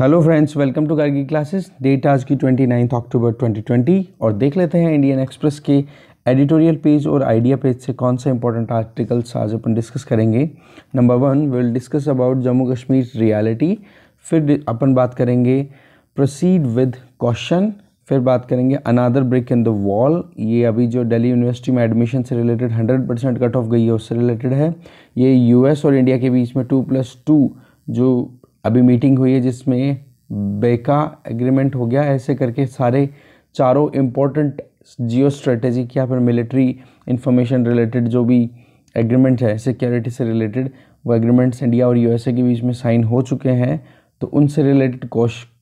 Hello friends welcome to Gargi classes date आज की twenty ninth October twenty और देख लेते हैं इंडियन एक्सप्रेस के एडिटोरियल पेज और आइडिया पेज से कौन सा इंपॉर्टेंट आर्टिकल्स आज अपन डिस्कस करेंगे number one will discuss about Jammu Kashmir reality फिर अपन बात करेंगे प्रोसीड विद क्वेश्चन फिर बात करेंगे another break in the wall ये अभी जो दिल्ली यूनिवर्सिटी में एडमिशन से रिलेटेड 100 परसेंट कट ऑफ गई है उससे रिलेटेड है ये यूएस और इंडिया के बीच में टू प्लस टू जो अभी मीटिंग हुई है जिसमें बेका एग्रीमेंट हो गया ऐसे करके सारे चारों इम्पोर्टेंट जियो स्ट्रेटेजिक या फिर मिलिट्री इन्फॉर्मेशन रिलेटेड जो भी एग्रीमेंट है सिक्योरिटी से रिलेटेड वो एग्रीमेंट्स इंडिया और यूएसए के बीच में साइन हो चुके हैं तो उनसे रिलेटेड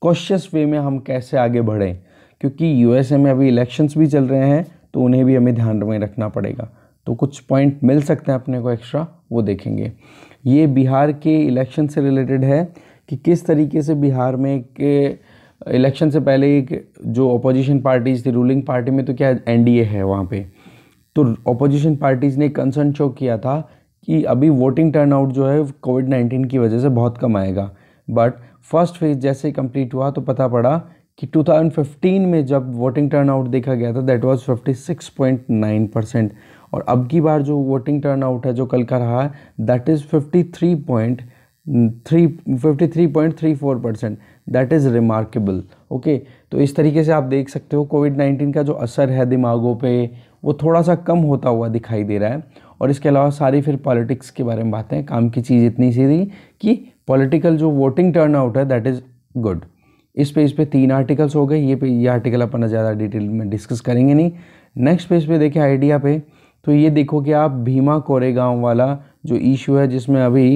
कॉशियस वे में हम कैसे आगे बढ़ें क्योंकि यूएसए में अभी इलेक्शंस भी चल रहे हैं तो उन्हें भी हमें ध्यान में रखना पड़ेगा तो कुछ पॉइंट मिल सकते हैं अपने को एक्स्ट्रा वो देखेंगे ये बिहार के इलेक्शन से रिलेटेड है कि किस तरीके से बिहार में एक इलेक्शन से पहले एक जो अपोजिशन पार्टीज थी रूलिंग पार्टी में तो क्या एनडीए है वहाँ पे तो अपोजिशन पार्टीज़ ने कंसर्न शो किया था कि अभी वोटिंग टर्नआउट जो है कोविड नाइन्टीन की वजह से बहुत कम आएगा बट फर्स्ट फेज जैसे कंप्लीट हुआ तो पता पड़ा कि 2015 में जब वोटिंग टर्नआउट देखा गया था दैट वाज 56.9 परसेंट और अब की बार जो वोटिंग टर्नआउट है जो कल का रहा है that is 53. Three fifty three point three four percent that is remarkable okay तो इस तरीके से आप देख सकते हो कोविड नाइन्टीन का जो असर है दिमागों पे वो थोड़ा सा कम होता हुआ दिखाई दे रहा है और इसके अलावा सारी फिर पॉलिटिक्स के बारे में बातें काम की चीज़ इतनी सी थी कि पॉलिटिकल जो वोटिंग टर्न आउट है दैट इज़ गुड इस पेज पे तीन आर्टिकल्स हो गए ये पे ये आर्टिकल अपन ज़्यादा डिटेल में डिस्कस करेंगे नहीं नेक्स्ट पेज पे देखें आइडिया पे तो ये देखो कि आप भीमा कोरेगांव वाला जो इशू है जिसमें अभी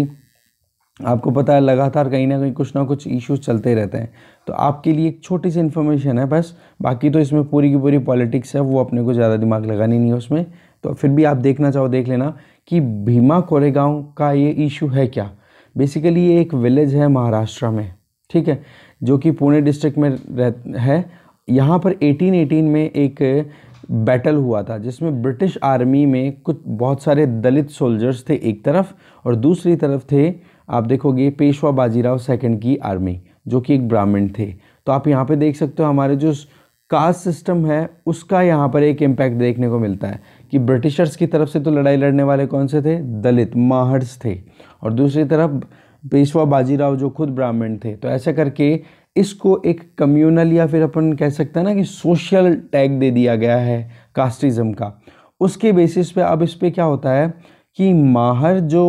आपको पता है लगातार कहीं ना कहीं कुछ ना कुछ इश्यूज चलते रहते हैं तो आपके लिए एक छोटी सी इन्फॉर्मेशन है बस बाकी तो इसमें पूरी की पूरी पॉलिटिक्स है वो अपने को ज़्यादा दिमाग लगानी नहीं है उसमें तो फिर भी आप देखना चाहो देख लेना कि भीमा कोरेगांव का ये इशू है क्या बेसिकली ये एक विलेज है महाराष्ट्र में ठीक है जो कि पुणे डिस्ट्रिक्ट में रह है यहाँ पर 1818 में एक बैटल हुआ था जिसमें ब्रिटिश आर्मी में कुछ बहुत सारे दलित सोल्जर्स थे एक तरफ और दूसरी तरफ थे आप देखोगे पेशवा बाजीराव सेकंड की आर्मी जो कि एक ब्राह्मण थे तो आप यहाँ पे देख सकते हो हमारे जो कास्ट सिस्टम है उसका यहाँ पर एक इम्पैक्ट देखने को मिलता है कि ब्रिटिशर्स की तरफ से तो लड़ाई लड़ने वाले कौन से थे दलित माहर्स थे और दूसरी तरफ पेशवा बाजीराव जो खुद ब्राह्मण थे तो ऐसा करके इसको एक कम्यूनल या फिर अपन कह सकते हैं ना कि सोशल टैग दे दिया गया है कास्टिज़म का उसके बेसिस पे अब इस पर क्या होता है कि माहर जो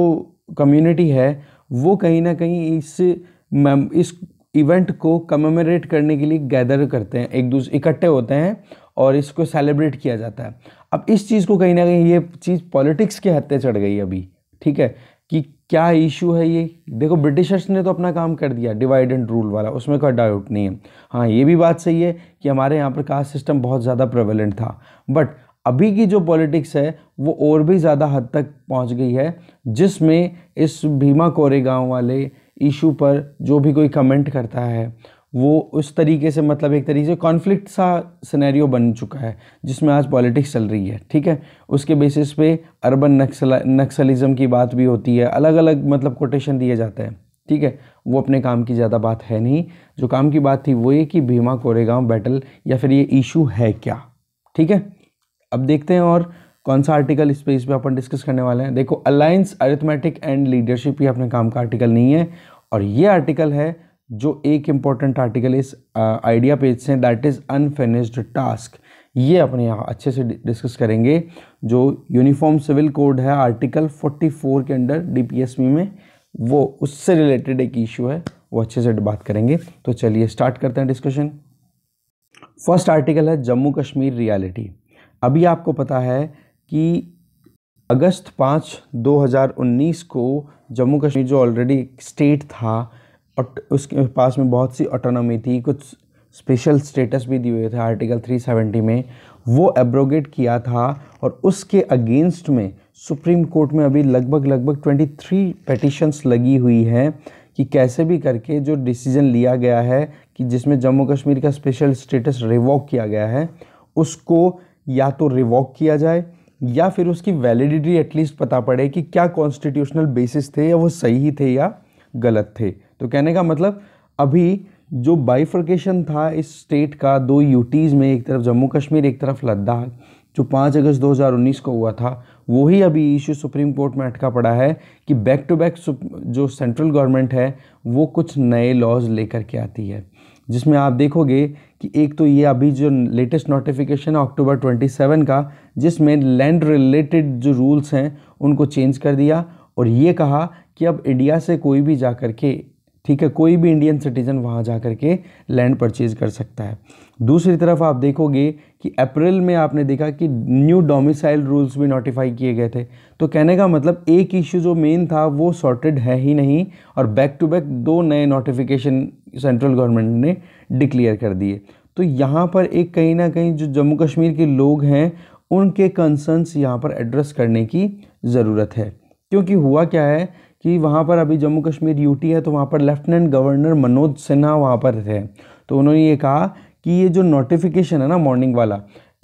कम्युनिटी है वो कहीं ना कहीं इस इस इवेंट को कमेमोरेट करने के लिए गैदर करते हैं एक दूसरे इकट्ठे होते हैं और इसको सेलिब्रेट किया जाता है अब इस चीज़ को कहीं ना कहीं ये चीज़ पॉलिटिक्स के हत्ते चढ़ गई अभी ठीक है कि क्या इशू है ये देखो ब्रिटिशर्स ने तो अपना काम कर दिया डिवाइड एंड रूल वाला उसमें कोई डाउट नहीं है हाँ ये भी बात सही है कि हमारे यहाँ पर कास्ट सिस्टम बहुत ज़्यादा प्रेवलेंट था बट अभी की जो पॉलिटिक्स है वो और भी ज़्यादा हद तक पहुंच गई है जिसमें इस भीमा कोरे गांव वाले इशू पर जो भी कोई कमेंट करता है वो उस तरीके से मतलब एक तरीके से कॉन्फ्लिक्ट सा सिनेरियो बन चुका है जिसमें आज पॉलिटिक्स चल रही है ठीक है उसके बेसिस पे अर्बन नक्सल नक्सलिज्म की बात भी होती है अलग अलग मतलब कोटेशन दिए जाते हैं ठीक है वो अपने काम की ज़्यादा बात है नहीं जो काम की बात थी वो ये कि भीमा कोरेगांव बैटल या फिर ये इशू है क्या ठीक है अब देखते हैं और कौन सा आर्टिकल इस पेज पे अपन डिस्कस करने वाले हैं देखो अलायंस अरिथमेटिक एंड लीडरशिप ये अपने काम का आर्टिकल नहीं है और ये आर्टिकल है जो एक इम्पॉर्टेंट आर्टिकल इस आइडिया पेज से दैट इज़ अनफिनिश्ड टास्क ये अपने यहाँ अच्छे से डिस्कस करेंगे जो यूनिफॉर्म सिविल कोड है आर्टिकल 44 के अंडर डीपीएसबी में वो उससे रिलेटेड एक इशू है वो अच्छे से बात करेंगे तो चलिए स्टार्ट करते हैं डिस्कशन फर्स्ट आर्टिकल है जम्मू कश्मीर रियलिटी अभी आपको पता है कि अगस्त पाँच 2019 को जम्मू कश्मीर जो ऑलरेडी स्टेट था और उसके पास में बहुत सी ऑटोनॉमी थी कुछ स्पेशल स्टेटस भी दिए हुए थे आर्टिकल 370 में वो एब्रोगेट किया था और उसके अगेंस्ट में सुप्रीम कोर्ट में अभी लगभग लगभग 23 पटिशन्स लगी हुई हैं कि कैसे भी करके जो डिसीजन लिया गया है कि जिसमें जम्मू कश्मीर का स्पेशल स्टेटस रिवॉक किया गया है उसको या तो रिवॉक किया जाए या फिर उसकी वैलिडिटी एटलीस्ट पता पड़े कि क्या कॉन्स्टिट्यूशनल बेसिस थे या वो सही ही थे या गलत थे तो कहने का मतलब अभी जो बाइफर्केशन था इस स्टेट का दो यूटीज़ में एक तरफ जम्मू कश्मीर एक तरफ लद्दाख जो पाँच अगस्त 2019 को हुआ था वही अभी इशू सुप्रीम कोर्ट में अटका पड़ा है कि बैक टू बैक जो सेंट्रल गवर्नमेंट है वो कुछ नए लॉज लेकर के आती है जिसमें आप देखोगे कि एक तो ये अभी जो लेटेस्ट नोटिफिकेशन है अक्टूबर 27 का जिसमें लैंड रिलेटेड जो रूल्स हैं उनको चेंज कर दिया और ये कहा कि अब इंडिया से कोई भी जा कर के ठीक है कोई भी इंडियन सिटीजन वहाँ जा कर के लैंड परचेज कर सकता है दूसरी तरफ आप देखोगे कि अप्रैल में आपने देखा कि न्यू डोमिसाइल रूल्स भी नोटिफाई किए गए थे तो कहने का मतलब एक इशू जो मेन था वो सॉर्टेड है ही नहीं और बैक टू बैक दो नए नोटिफिकेशन सेंट्रल गवर्नमेंट ने डिक्लेयर कर दिए तो यहाँ पर एक कहीं ना कहीं जो जम्मू कश्मीर के लोग हैं उनके कंसर्नस यहाँ पर एड्रेस करने की ज़रूरत है क्योंकि हुआ क्या है कि वहाँ पर अभी जम्मू कश्मीर यूटी है तो वहाँ पर लेफ्टिनेंट गवर्नर मनोज सिन्हा वहाँ पर थे तो उन्होंने ये कहा कि ये जो नोटिफिकेशन है ना मॉर्निंग वाला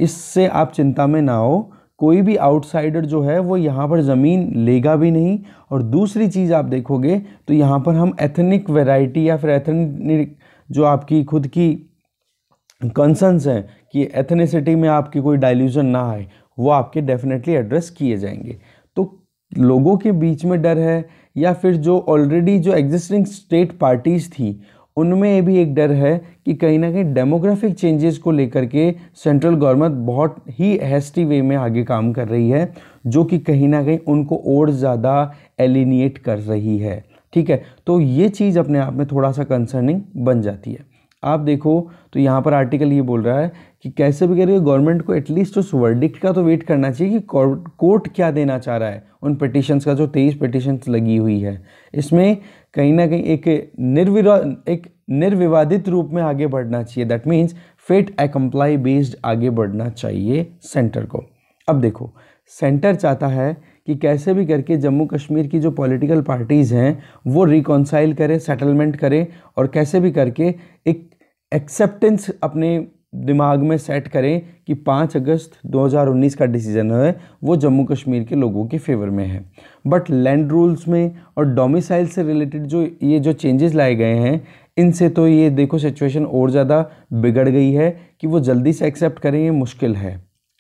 इससे आप चिंता में ना हो कोई भी आउटसाइडर जो है वो यहाँ पर ज़मीन लेगा भी नहीं और दूसरी चीज़ आप देखोगे तो यहाँ पर हम एथनिक वेराइटी या फिर एथनिक जो आपकी खुद की कंसर्नस हैं कि एथनिसिटी में आपकी कोई डाइल्यूजन ना आए वो आपके डेफिनेटली एड्रेस किए जाएंगे तो लोगों के बीच में डर है या फिर जो ऑलरेडी जो एग्जिस्टिंग स्टेट पार्टीज़ थी उनमें भी एक डर है कि कहीं ना कहीं डेमोग्राफिक चेंजेस को लेकर के सेंट्रल गवर्नमेंट बहुत ही हेस्टी वे में आगे काम कर रही है जो कि कहीं ना कहीं उनको और ज़्यादा एलिनिएट कर रही है ठीक है तो ये चीज़ अपने आप में थोड़ा सा कंसर्निंग बन जाती है आप देखो तो यहाँ पर आर्टिकल ये बोल रहा है कि कैसे भी करके गवर्नमेंट को एटलीस्ट उस वर्डिक्ट का तो वेट करना चाहिए कि कोर्ट क्या देना चाह रहा है उन पटिशन्स का जो तेईस पटिशन्स लगी हुई है इसमें कहीं ना कहीं एक निर्विरो एक निर्विवादित रूप में आगे बढ़ना चाहिए that means fit a comply based आगे बढ़ना चाहिए सेंटर को अब देखो सेंटर चाहता है कि कैसे भी करके जम्मू कश्मीर की जो पॉलिटिकल पार्टीज़ हैं वो रिकॉन्साइल करें सेटलमेंट करें और कैसे भी करके एक एक्सेप्टेंस अपने दिमाग में सेट करें कि 5 अगस्त 2019 का डिसीज़न है वो जम्मू कश्मीर के लोगों के फेवर में है बट लैंड रूल्स में और डोमिसाइल से रिलेटेड जो ये जो चेंजेस लाए गए हैं इनसे तो ये देखो सिचुएशन और ज़्यादा बिगड़ गई है कि वो जल्दी से एक्सेप्ट करें ये मुश्किल है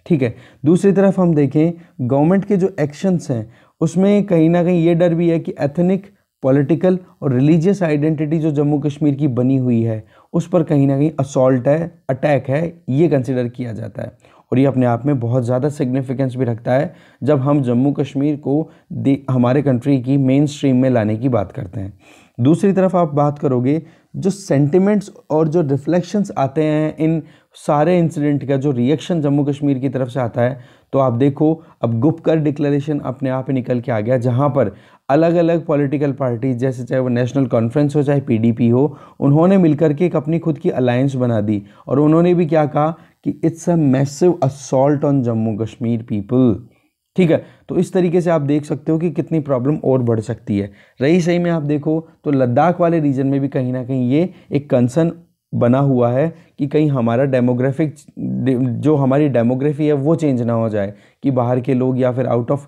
ठीक है दूसरी तरफ हम देखें गवर्नमेंट के जो एक्शंस हैं उसमें कहीं ना कहीं ये डर भी है कि एथनिक पॉलिटिकल और रिलीजियस आइडेंटिटी जो जम्मू कश्मीर की बनी हुई है उस पर कहीं ना कहीं असॉल्ट है अटैक है ये कंसिडर किया जाता है और ये अपने आप में बहुत ज़्यादा सिग्निफिकेंस भी रखता है जब हम जम्मू कश्मीर को हमारे कंट्री की मेन स्ट्रीम में लाने की बात करते हैं दूसरी तरफ आप बात करोगे जो सेंटिमेंट्स और जो रिफ्लेक्शंस आते हैं इन सारे इंसिडेंट का जो रिएक्शन जम्मू कश्मीर की तरफ से आता है तो आप देखो अब कर डिक्लेरेशन अपने आप ही निकल के आ गया जहाँ पर अलग अलग पॉलिटिकल पार्टीज जैसे चाहे वो नेशनल कॉन्फ्रेंस हो चाहे पीडीपी हो उन्होंने मिलकर के एक अपनी खुद की अलायंस बना दी और उन्होंने भी क्या कहा कि it's a massive assault on Jammu Kashmir people ठीक है तो इस तरीके से आप देख सकते हो कि कितनी प्रॉब्लम और बढ़ सकती है रही सही में आप देखो तो लद्दाख वाले रीजन में भी कहीं ना कहीं ये एक कंसर्न बना हुआ है कि कहीं हमारा डेमोग्राफिक जो हमारी डेमोग्राफी है वो चेंज ना हो जाए कि बाहर के लोग या फिर आउट ऑफ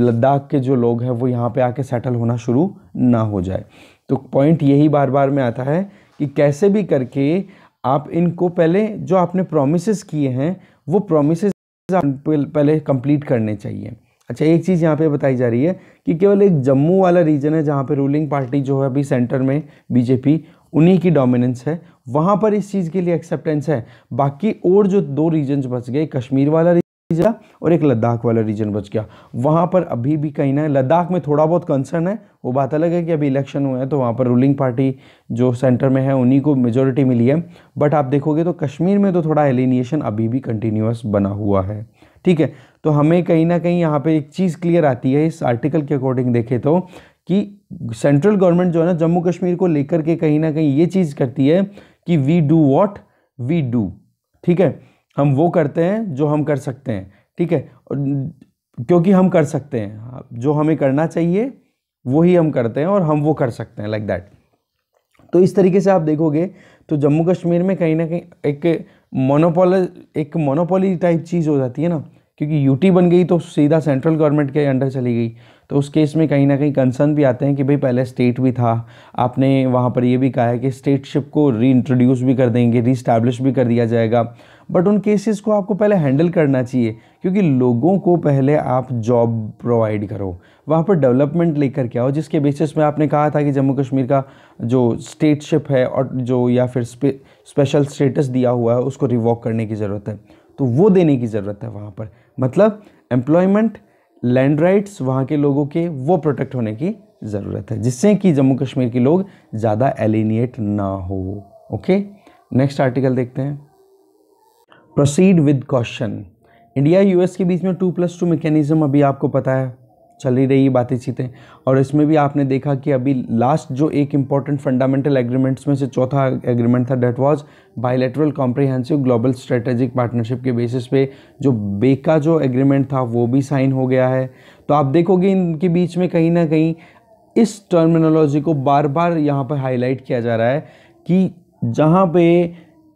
लद्दाख के जो लोग हैं वो यहाँ पे आके सेटल होना शुरू ना हो जाए तो पॉइंट यही बार बार में आता है कि कैसे भी करके आप इनको पहले जो आपने प्रोमिस किए हैं वो प्रोमिस पहले कंप्लीट करने चाहिए अच्छा एक चीज़ यहाँ पे बताई जा रही है कि केवल एक जम्मू वाला रीजन है जहाँ पे रूलिंग पार्टी जो है अभी सेंटर में बीजेपी उन्हीं की डोमिनेंस है वहाँ पर इस चीज़ के लिए एक्सेप्टेंस है बाकी और जो दो रीजन्स बच गए कश्मीर वाला रीजन और एक लद्दाख वाला रीजन बच गया वहाँ पर अभी भी कहीं ना लद्दाख में थोड़ा बहुत कंसर्न है वो बात अलग है कि अभी इलेक्शन हुआ है तो वहाँ पर रूलिंग पार्टी जो सेंटर में है उन्हीं को मेजोरिटी मिली है बट आप देखोगे तो कश्मीर में तो थोड़ा एलिनिएशन अभी भी कंटिन्यूस बना हुआ है ठीक है तो हमें कहीं ना कहीं यहाँ पर एक चीज़ क्लियर आती है इस आर्टिकल के अकॉर्डिंग देखें तो कि सेंट्रल गवर्नमेंट जो है ना जम्मू कश्मीर को लेकर के कहीं ना कहीं ये चीज़ करती है कि we do what we do ठीक है हम वो करते हैं जो हम कर सकते हैं ठीक है क्योंकि हम कर सकते हैं जो हमें करना चाहिए वो ही हम करते हैं और हम वो कर सकते हैं लाइक like दैट तो इस तरीके से आप देखोगे तो जम्मू कश्मीर में कहीं ना कहीं एक मोनोपोल एक मोनोपोली टाइप चीज़ हो जाती है ना क्योंकि यूटी बन गई तो सीधा सेंट्रल गवर्नमेंट के अंडर चली गई तो उस केस में कहीं ना कहीं कंसर्न भी आते हैं कि भाई पहले स्टेट भी था आपने वहाँ पर ये भी कहा है कि स्टेटशिप को री इंट्रोड्यूस भी कर देंगे री भी कर दिया जाएगा बट उन केसेस को आपको पहले हैंडल करना चाहिए क्योंकि लोगों को पहले आप जॉब प्रोवाइड करो वहाँ पर डेवलपमेंट लेकर के आओ जिसके बेसिस में आपने कहा था कि जम्मू कश्मीर का जो स्टेटशिप है और जो या फिर स्पेशल स्टेटस दिया हुआ है उसको रिवॉक करने की ज़रूरत है तो वो देने की ज़रूरत है वहाँ पर मतलब एम्प्लॉयमेंट लैंड राइट्स वहाँ के लोगों के वो प्रोटेक्ट होने की ज़रूरत है जिससे कि जम्मू कश्मीर के लोग ज़्यादा एलिनिएट ना हो ओके नेक्स्ट आर्टिकल देखते हैं proceed with question India US के बीच में टू प्लस टू मैकेनिज़्म अभी आपको पता है चल ही रही बातें चीतें और इसमें भी आपने देखा कि अभी लास्ट जो एक इंपॉर्टेंट फंडामेंटल एग्रीमेंट्स में से चौथा एग्रीमेंट था that was bilateral comprehensive global strategic partnership के बेसिस पे जो बेका जो एग्रीमेंट था वो भी साइन हो गया है तो आप देखोगे इनके बीच में कहीं ना कहीं इस टर्मिनोलॉजी को बार बार यहाँ पर हाईलाइट किया जा रहा है कि जहाँ पे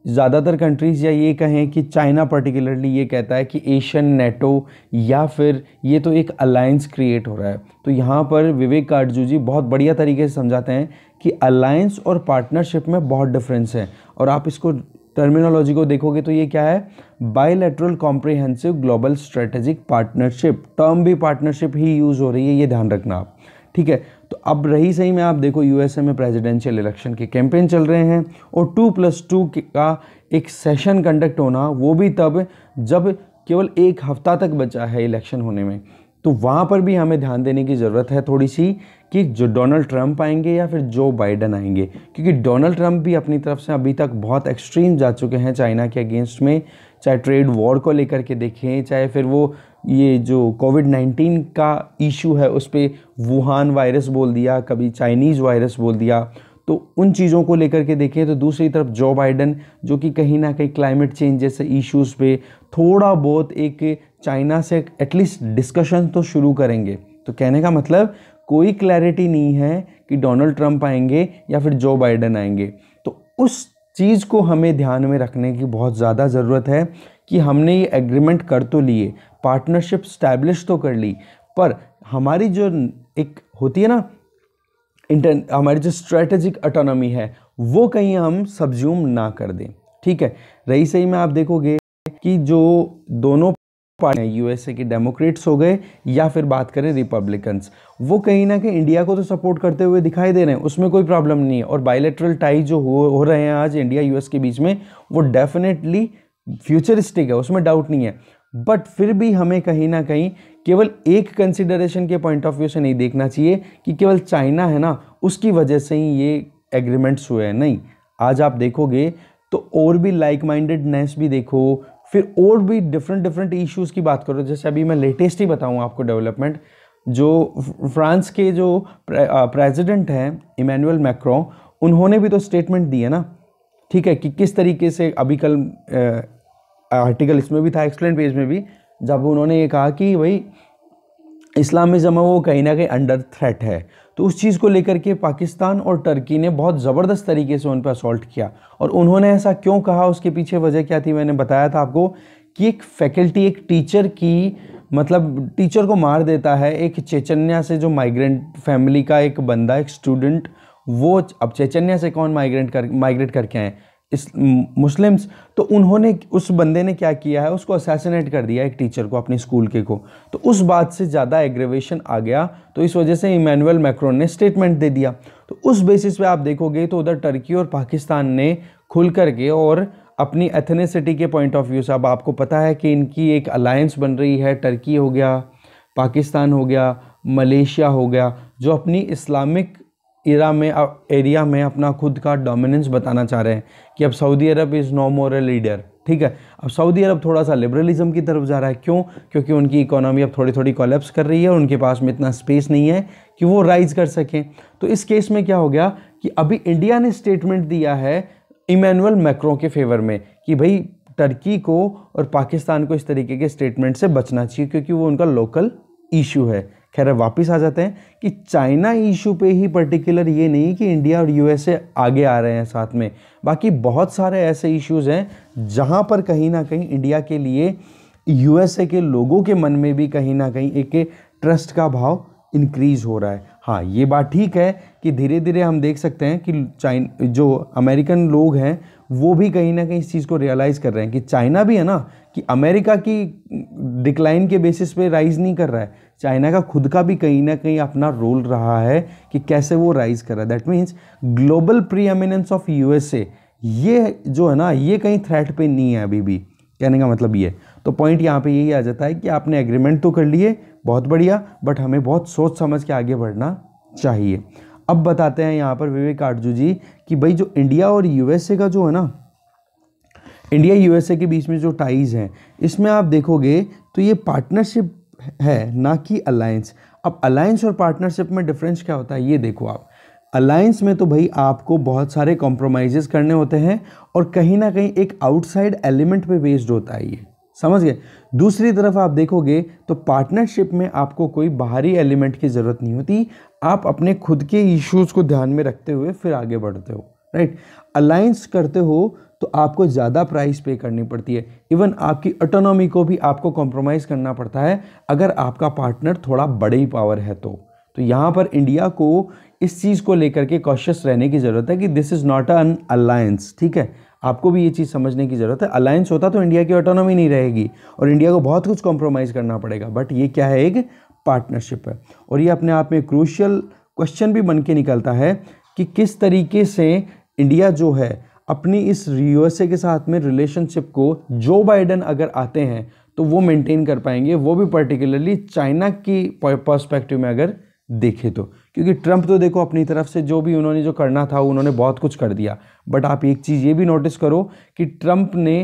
ज़्यादातर कंट्रीज़ या ये कहें कि चाइना पर्टिकुलरली ये कहता है कि एशियन नेटो या फिर ये तो एक अलायंस क्रिएट हो रहा है तो यहाँ पर विवेक काटजू जी बहुत बढ़िया तरीके से समझाते हैं कि अलायंस और पार्टनरशिप में बहुत डिफरेंस है और आप इसको टर्मिनोलॉजी को देखोगे तो ये क्या है bilateral comprehensive global strategic partnership term भी पार्टनरशिप ही यूज़ हो रही है ये ध्यान रखना आप ठीक है तो अब रही सही में आप देखो यूएसए में प्रेसिडेंशियल इलेक्शन के कैंपेन चल रहे हैं और टू प्लस टू का एक सेशन कंडक्ट होना वो भी तब जब केवल एक हफ्ता तक बचा है इलेक्शन होने में तो वहाँ पर भी हमें ध्यान देने की ज़रूरत है थोड़ी सी कि जो डोनाल्ड ट्रंप आएंगे या फिर जो बाइडन आएंगे क्योंकि डोनाल्ड ट्रंप भी अपनी तरफ से अभी तक बहुत एक्सट्रीम जा चुके हैं चाइना के अगेंस्ट में चाहे ट्रेड वॉर को लेकर के देखें चाहे फिर वो ये जो कोविड नाइन्टीन का इशू है उस पर वुहान वायरस बोल दिया कभी चाइनीज़ वायरस बोल दिया तो उन चीज़ों को लेकर के देखें तो दूसरी तरफ जो बाइडन जो कि कहीं ना कहीं क्लाइमेट चेंज जैसे इश्यूज़ पे थोड़ा बहुत एक चाइना से एटलीस्ट डिस्कशन तो शुरू करेंगे तो कहने का मतलब कोई क्लैरिटी नहीं है कि डोनाल्ड ट्रंप आएंगे या फिर जो बाइडन आएंगे तो उस चीज़ को हमें ध्यान में रखने की बहुत ज़्यादा ज़रूरत है कि हमने ये एग्रीमेंट कर तो लिए पार्टनरशिप स्टैब्लिश तो कर ली पर हमारी जो एक होती है ना इंटर हमारी जो स्ट्रेटेजिक अटोनॉमी है वो कहीं हम सब्ज्यूम ना कर दें ठीक है रही सही में आप देखोगे कि जो दोनों पार्टी यूएसए के डेमोक्रेट्स हो गए या फिर बात करें रिपब्लिकन्स वो कहीं ना कहीं इंडिया को तो सपोर्ट करते हुए दिखाई दे रहे हैं उसमें कोई प्रॉब्लम नहीं है और बायोलेट्रल टाई जो हो, हो रहे हैं आज इंडिया यूएस के बीच में वो डेफिनेटली फ्यूचरिस्टिक है उसमें डाउट नहीं है बट फिर भी हमें कहीं ना कहीं केवल एक कंसिडरेशन के पॉइंट ऑफ व्यू से नहीं देखना चाहिए कि केवल चाइना है ना उसकी वजह से ही ये एग्रीमेंट्स हुए हैं नहीं आज आप देखोगे तो और भी लाइक माइंडेडनेस भी देखो फिर और भी डिफरेंट डिफरेंट इश्यूज़ की बात करो जैसे अभी मैं लेटेस्ट ही बताऊँ आपको डेवलपमेंट जो फ्रांस के जो प्रेसिडेंट हैं इमैनुअल मैक्रो उन्होंने भी तो स्टेटमेंट दी है ना ठीक है कि किस तरीके से अभी कल आर्टिकल इसमें भी था एक्सप्लेन पेज में भी जब उन्होंने ये कहा कि भाई इस्लामिज़म है वो कहीं ना कहीं अंडर थ्रेट है तो उस चीज़ को लेकर के पाकिस्तान और टर्की ने बहुत ज़बरदस्त तरीके से उन पर असॉल्ट किया और उन्होंने ऐसा क्यों कहा उसके पीछे वजह क्या थी मैंने बताया था आपको कि एक फैकल्टी एक टीचर की मतलब टीचर को मार देता है एक चेचन्या से जो माइग्रेंट फैमिली का एक बंदा एक स्टूडेंट वो अब चेचन्या से कौन माइग्रेंट कर माइग्रेट करके आए इस मुस्लिम्स तो उन्होंने उस बंदे ने क्या किया है उसको असैसिनेट कर दिया एक टीचर को अपने स्कूल के को तो उस बात से ज़्यादा एग्रेवेशन आ गया तो इस वजह से इमैनुअल मैक्रोन ने स्टेटमेंट दे दिया तो उस बेसिस पे आप देखोगे तो उधर टर्की और पाकिस्तान ने खुल करके और अपनी एथनीसिटी के पॉइंट ऑफ व्यू से अब आपको पता है कि इनकी एक अलायंस बन रही है टर्की हो गया पाकिस्तान हो गया मलेशिया हो गया जो अपनी इस्लामिक इरा में एरिया में अपना खुद का डोमिनेंस बताना चाह रहे हैं कि अब Saudi Arabia is no more a leader ठीक है अब सऊदी अरब थोड़ा सा लिबरलिज्म की तरफ जा रहा है क्यों क्योंकि उनकी इकोनॉमी अब थोड़ी थोड़ी कोलेप्स कर रही है और उनके पास में इतना स्पेस नहीं है कि वो राइज कर सकें तो इस केस में क्या हो गया कि अभी इंडिया ने स्टेटमेंट दिया है इमैनुअल मैक्रो के फेवर में कि भाई टर्की को और पाकिस्तान को इस तरीके के स्टेटमेंट से बचना चाहिए क्योंकि वो उनका लोकल इशू है खैर वापस आ जाते हैं कि चाइना इशू पे ही पर्टिकुलर ये नहीं कि इंडिया और यूएसए आगे आ रहे हैं साथ में बाकी बहुत सारे ऐसे इश्यूज़ हैं जहाँ पर कहीं ना कहीं इंडिया के लिए यूएसए के लोगों के मन में भी कहीं ना कहीं एक ट्रस्ट का भाव इंक्रीज़ हो रहा है हाँ ये बात ठीक है कि धीरे धीरे हम देख सकते हैं कि चाइन जो अमेरिकन लोग हैं वो भी कहीं ना कहीं इस चीज़ को रियलाइज़ कर रहे हैं कि चाइना भी है ना कि अमेरिका की डिक्लाइन के बेसिस पे राइज़ नहीं कर रहा है चाइना का खुद का भी कहीं ना कहीं अपना रोल रहा है कि कैसे वो राइज करा that means global preeminence of USA ये जो है ना ये कहीं थ्रेट पे नहीं है अभी भी कहने का मतलब ये तो पॉइंट यहाँ पे यही आ जाता है कि आपने एग्रीमेंट तो कर लिए बहुत बढ़िया बट हमें बहुत सोच समझ के आगे बढ़ना चाहिए अब बताते हैं यहाँ पर विवेक आटजू जी कि भाई जो इंडिया और यूएसए का जो है ना इंडिया यूएसए के बीच में जो टाइज हैं इसमें आप देखोगे तो ये पार्टनरशिप है ना कि अलायंस अब अलायंस और पार्टनरशिप में डिफरेंस क्या होता है ये देखो आप अलायंस में तो भाई आपको बहुत सारे कॉम्प्रोमाइजेस करने होते हैं और कहीं ना कहीं एक आउटसाइड एलिमेंट पे बेस्ड होता है ये समझ गए दूसरी तरफ आप देखोगे तो पार्टनरशिप में आपको कोई बाहरी एलिमेंट की ज़रूरत नहीं होती आप अपने खुद के इश्यूज को ध्यान में रखते हुए फिर आगे बढ़ते हो राइट अलायंस करते हो तो आपको ज़्यादा प्राइस पे करनी पड़ती है इवन आपकी ऑटोनॉमी को भी आपको कॉम्प्रोमाइज़ करना पड़ता है अगर आपका पार्टनर थोड़ा बड़े ही पावर है तो तो यहाँ पर इंडिया को इस चीज़ को लेकर के कॉशियस रहने की ज़रूरत है कि this is not an alliance ठीक है आपको भी ये चीज़ समझने की ज़रूरत है अलायंस होता तो इंडिया की ऑटोनॉमी नहीं रहेगी और इंडिया को बहुत कुछ कॉम्प्रोमाइज़ करना पड़ेगा बट ये क्या है एक पार्टनरशिप है और ये अपने आप में क्रूशियल क्वेश्चन भी बन के निकलता है कि किस तरीके से इंडिया जो है अपनी इस यूएसए के साथ में रिलेशनशिप को जो बाइडन अगर आते हैं तो वो मेंटेन कर पाएंगे वो भी पर्टिकुलरली चाइना की पर्सपेक्टिव में अगर देखे तो क्योंकि ट्रंप तो देखो अपनी तरफ से जो भी उन्होंने जो करना था उन्होंने बहुत कुछ कर दिया बट आप एक चीज़ ये भी नोटिस करो कि ट्रंप ने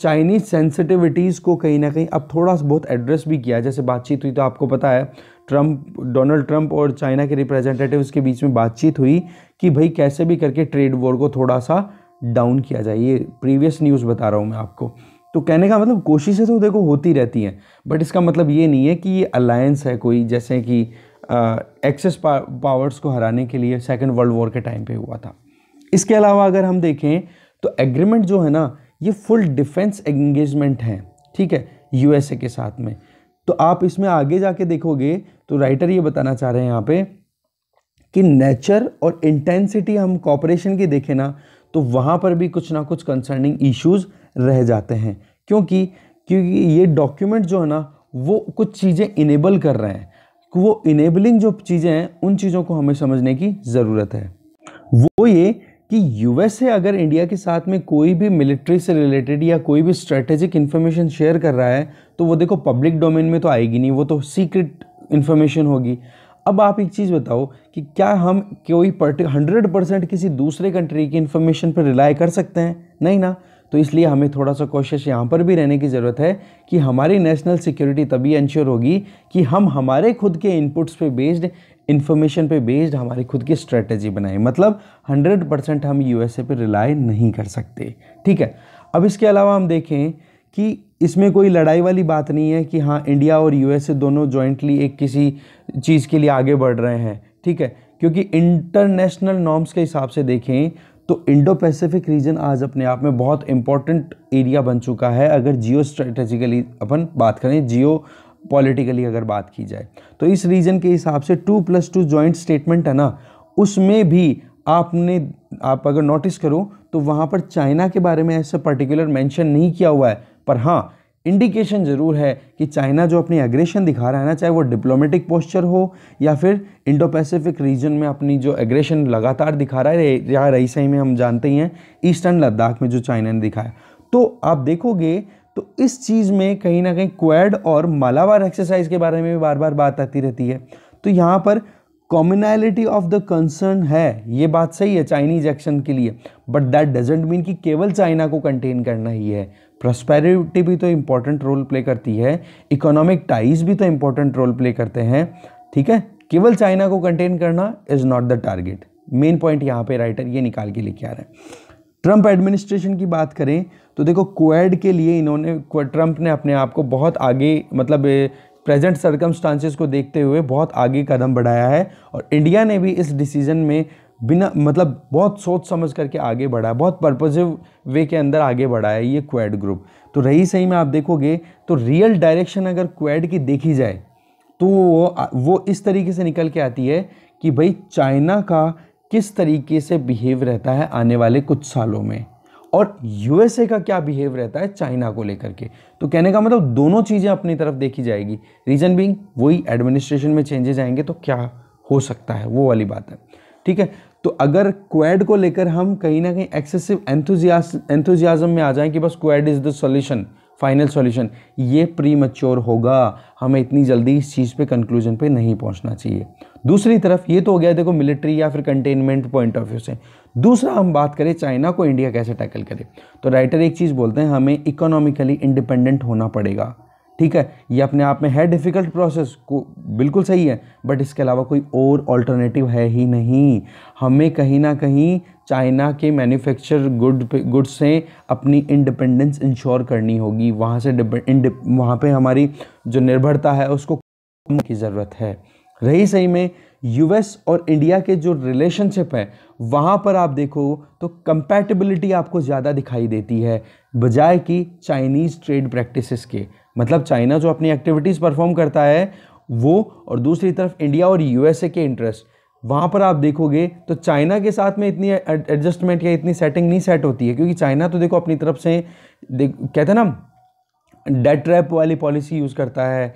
चाइनीज सेंसिटिविटीज़ को कहीं ना कहीं अब थोड़ा सा बहुत एड्रेस भी किया जैसे बातचीत हुई तो आपको पता है ट्रंप डोनाल्ड ट्रंप और चाइना के रिप्रेजेंटेटिव्स के बीच में बातचीत हुई कि भाई कैसे भी करके ट्रेड वॉर को थोड़ा सा डाउन किया जाए ये प्रीवियस न्यूज़ बता रहा हूँ मैं आपको तो कहने का मतलब कोशिशें तो देखो होती रहती हैं बट इसका मतलब ये नहीं है कि ये अलायंस है कोई जैसे कि एक्सेस पावर्स को हराने के लिए सेकेंड वर्ल्ड वॉर के टाइम पे हुआ था इसके अलावा अगर हम देखें तो एग्रीमेंट जो है ना ये फुल डिफेंस एंगेजमेंट है ठीक है यूएसए के साथ में तो आप इसमें आगे जाके देखोगे तो राइटर ये बताना चाह रहे हैं यहाँ पे कि नेचर और इंटेंसिटी हम कॉपरेशन की देखें ना तो वहाँ पर भी कुछ ना कुछ कंसर्निंग इश्यूज रह जाते हैं क्योंकि क्योंकि ये डॉक्यूमेंट जो है ना वो कुछ चीज़ें इनेबल कर रहे हैं वो इनेबलिंग जो चीज़ें हैं उन चीज़ों को हमें समझने की ज़रूरत है वो ये कि यूएसए अगर इंडिया के साथ में कोई भी मिलिट्री से रिलेटेड या कोई भी स्ट्रेटेजिक इन्फॉर्मेशन शेयर कर रहा है तो वो देखो पब्लिक डोमेन में तो आएगी नहीं वो तो सीक्रेट इन्फॉर्मेशन होगी अब आप एक चीज़ बताओ कि क्या हम कोई पर्टिक हंड्रेड परसेंट किसी दूसरे कंट्री की इन्फॉर्मेशन पर रिलाई कर सकते हैं नहीं ना तो इसलिए हमें थोड़ा सा कोशिश यहाँ पर भी रहने की ज़रूरत है कि हमारी नेशनल सिक्योरिटी तभी इंश्योर होगी कि हम हमारे खुद के इनपुट्स पे बेस्ड इन्फॉर्मेशन पे बेस्ड हमारी खुद की स्ट्रेटजी बनाएं मतलब 100 परसेंट हम यूएसए पे रिलाई नहीं कर सकते ठीक है अब इसके अलावा हम देखें कि इसमें कोई लड़ाई वाली बात नहीं है कि हाँ इंडिया और यूएसए दोनों जॉइंटली एक किसी चीज़ के लिए आगे बढ़ रहे हैं ठीक है क्योंकि इंटरनेशनल नॉर्म्स के हिसाब से देखें तो इंडो पैसिफिक रीजन आज अपने आप में बहुत इंपॉर्टेंट एरिया बन चुका है अगर जियो स्ट्रेटेजिकली अपन बात करें जियो पॉलिटिकली अगर बात की जाए तो इस रीजन के हिसाब से two plus two joint statement है ना उसमें भी आपने आप अगर नोटिस करो तो वहाँ पर चाइना के बारे में ऐसा पर्टिकुलर मेंशन नहीं किया हुआ है पर हाँ इंडिकेशन ज़रूर है कि चाइना जो अपनी एग्रेशन दिखा रहा है ना चाहे वो डिप्लोमेटिक पोस्चर हो या फिर इंडो पैसिफिक रीजन में अपनी जो एग्रेशन लगातार दिखा रहा है या रईस में हम जानते ही हैं ईस्टर्न लद्दाख में जो चाइना ने दिखाया तो आप देखोगे तो इस चीज़ में कहीं ना कहीं क्वेड और मालावार एक्सरसाइज के बारे में भी बार बार बात आती रहती है तो यहाँ पर कॉमनैलिटी ऑफ द कंसर्न है ये बात सही है चाइनीज एक्शन के लिए बट दैट डजेंट मीन कि केवल चाइना को कंटेन करना ही है प्रॉस्पेरिटी भी तो इम्पॉर्टेंट रोल प्ले करती है इकोनॉमिक टाइज भी तो इम्पॉर्टेंट रोल प्ले करते हैं ठीक है केवल चाइना को कंटेन करना is not the target main point यहाँ पे राइटर ये निकाल के लेके आ रहे हैं ट्रंप एडमिनिस्ट्रेशन की बात करें तो देखो क्वेड के लिए इन्होंने ट्रंप ने अपने आप को बहुत आगे मतलब प्रेजेंट सरकमस्टांसिस को देखते हुए बहुत आगे कदम बढ़ाया है और इंडिया ने भी इस डिसीजन में बिना मतलब बहुत सोच समझ करके आगे बढ़ा है बहुत पर्पजिव वे के अंदर आगे बढ़ा है ये क्वैड ग्रुप तो रही सही में आप देखोगे तो रियल डायरेक्शन अगर क्वैड की देखी जाए तो वो वो इस तरीके से निकल के आती है कि भाई चाइना का किस तरीके से बिहेव रहता है आने वाले कुछ सालों में और यूएसए का क्या बिहेव रहता है चाइना को लेकर के तो कहने का मतलब दोनों चीज़ें अपनी तरफ देखी जाएगी रीज़न बिंग वही एडमिनिस्ट्रेशन में चेंजेज आएंगे तो क्या हो सकता है वो वाली बात है ठीक है तो अगर क्वेड को लेकर हम कहीं ना कहीं एक्सेसिव एंथुजियाजम में आ जाएं कि बस Quad is the solution final solution ये प्री मच्योर होगा हमें इतनी जल्दी इस चीज़ पे कंक्लूजन पे नहीं पहुंचना चाहिए दूसरी तरफ ये तो हो गया देखो मिलिट्री या फिर कंटेनमेंट पॉइंट ऑफ व्यू से दूसरा हम बात करें चाइना को इंडिया कैसे टैकल करे तो राइटर एक चीज़ बोलते हैं हमें इकोनॉमिकली इंडिपेंडेंट होना पड़ेगा ठीक है ये अपने आप में है डिफ़िकल्ट प्रोसेस को बिल्कुल सही है बट इसके अलावा कोई और ऑल्टरनेटिव है ही नहीं हमें कहीं ना कहीं चाइना के मैन्युफैक्चर गुड गुड्स से अपनी इंडिपेंडेंस इंश्योर करनी होगी वहाँ से वहाँ पे हमारी जो निर्भरता है उसको की ज़रूरत है रही सही में यूएस और इंडिया के जो रिलेशनशिप है वहाँ पर आप देखो तो कंपैटिबिलिटी आपको ज़्यादा दिखाई देती है बजाय कि चाइनीज़ ट्रेड प्रैक्टिसेस के मतलब चाइना जो अपनी एक्टिविटीज़ परफॉर्म करता है वो और दूसरी तरफ इंडिया और यूएसए के इंटरेस्ट वहाँ पर आप देखोगे तो चाइना के साथ में इतनी एडजस्टमेंट या इतनी सेटिंग नहीं सेट होती है क्योंकि चाइना तो देखो अपनी तरफ से कहते हैं ना डेट ट्रैप वाली पॉलिसी यूज़ करता है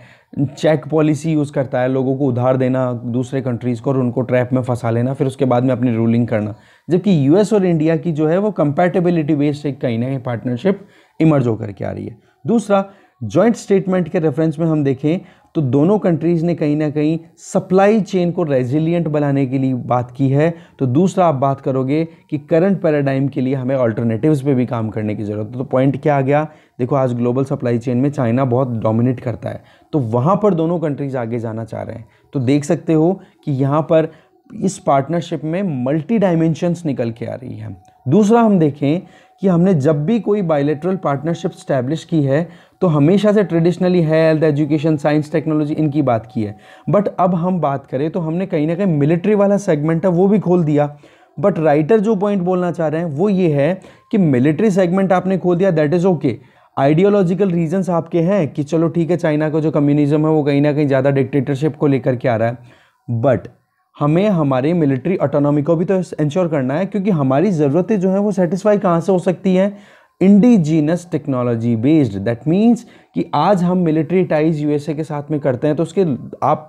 चेक पॉलिसी यूज़ करता है लोगों को उधार देना दूसरे कंट्रीज़ को और उनको ट्रैप में फंसा लेना फिर उसके बाद में अपनी रूलिंग करना जबकि यूएस और इंडिया की जो है वो कंपेटेबिलिटी बेस्ड एक कहीं ना कहीं पार्टनरशिप इमर्ज होकर के आ रही है दूसरा ज्वाइंट स्टेटमेंट के रेफरेंस में हम देखें तो दोनों कंट्रीज़ ने कहीं ना कहीं सप्लाई चेन को रेजिलिएंट बनाने के लिए बात की है तो दूसरा आप बात करोगे कि करंट पैराडाइम के लिए हमें ऑल्टरनेटिव्स पे भी काम करने की ज़रूरत है तो पॉइंट क्या आ गया देखो आज ग्लोबल सप्लाई चेन में चाइना बहुत डोमिनेट करता है तो वहाँ पर दोनों कंट्रीज़ आगे जाना चाह रहे हैं तो देख सकते हो कि यहाँ पर इस पार्टनरशिप में मल्टी डायमेंशंस निकल के आ रही है दूसरा हम देखें कि हमने जब भी कोई बायोलेटरल पार्टनरशिप स्टैब्लिश की है तो हमेशा से traditionally health education science technology इनकी बात की है बट अब हम बात करें तो हमने कहीं ना कहीं मिलिट्री वाला सेगमेंट है वो भी खोल दिया बट राइटर जो पॉइंट बोलना चाह रहे हैं वो ये है कि मिलिट्री सेगमेंट आपने खोल दिया that is okay ideological reasons आपके हैं कि चलो ठीक है चाइना का जो कम्युनिज्म है वो कहीं ना कहीं ज़्यादा डिक्टेटरशिप को लेकर के आ रहा है बट हमें हमारे मिलिट्री ऑटोनॉमी को भी तो इंश्योर करना है क्योंकि हमारी ज़रूरतें जो हैं वो सेटिस्फाई कहाँ से हो सकती हैं indigenous technology based that means कि आज हम मिलिट्री टाइज यूएसए के साथ में करते हैं तो उसके आप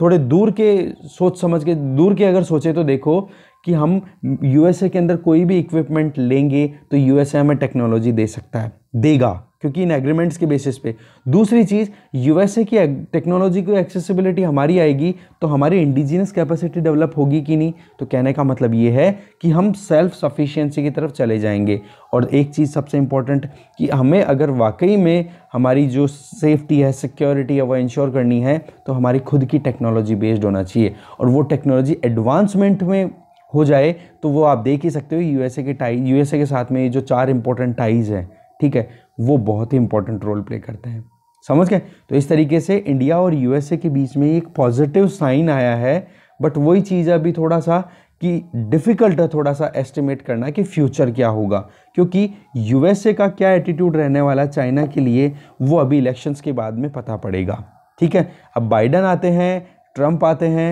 थोड़े दूर के सोच समझ के दूर के अगर सोचें तो देखो कि हम यूएसए के अंदर कोई भी इक्विपमेंट लेंगे तो यूएसए हमें टेक्नोलॉजी दे सकता है देगा क्योंकि इन एग्रीमेंट्स के बेसिस पे दूसरी चीज़ यूएसए की टेक्नोलॉजी की एक्सेसिबिलिटी हमारी आएगी तो हमारी इंडिजिनस कैपेसिटी डेवलप होगी कि नहीं तो कहने का मतलब ये है कि हम सेल्फ सफिशिएंसी की तरफ चले जाएंगे और एक चीज़ सबसे इम्पॉर्टेंट कि हमें अगर वाकई में हमारी जो सेफ्टी है सिक्योरिटी है वो इंश्योर करनी है तो हमारी खुद की टेक्नोलॉजी बेस्ड होना चाहिए और वो टेक्नोलॉजी एडवांसमेंट में हो जाए तो वो आप देख ही सकते हो यूएसए के टाई यूएसए के साथ में ये जो चार इंपॉर्टेंट टाइज हैं ठीक है वो बहुत ही इंपॉर्टेंट रोल प्ले करते हैं समझ गए तो इस तरीके से इंडिया और यूएसए के बीच में एक पॉजिटिव साइन आया है बट वही चीज़ अभी थोड़ा सा कि डिफ़िकल्ट है थोड़ा सा एस्टिमेट करना कि फ्यूचर क्या होगा क्योंकि यूएसए का क्या एटीट्यूड रहने वाला चाइना के लिए वो अभी इलेक्शंस के बाद में पता पड़ेगा ठीक है अब बाइडन आते हैं ट्रंप आते हैं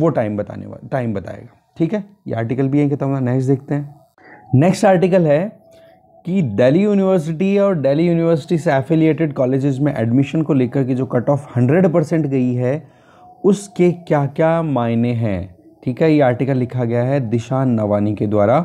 वो टाइम बताने वाला टाइम बताएगा ठीक है ये आर्टिकल भी है कि तो नेक्स्ट देखते हैं नेक्स्ट आर्टिकल है कि दिल्ली यूनिवर्सिटी और दिल्ली यूनिवर्सिटी से एफिलिएटेड कॉलेजेस में एडमिशन को लेकर के जो कट ऑफ हंड्रेड परसेंट गई है उसके क्या क्या मायने हैं ठीक है ये आर्टिकल लिखा गया है दिशा नवानी के द्वारा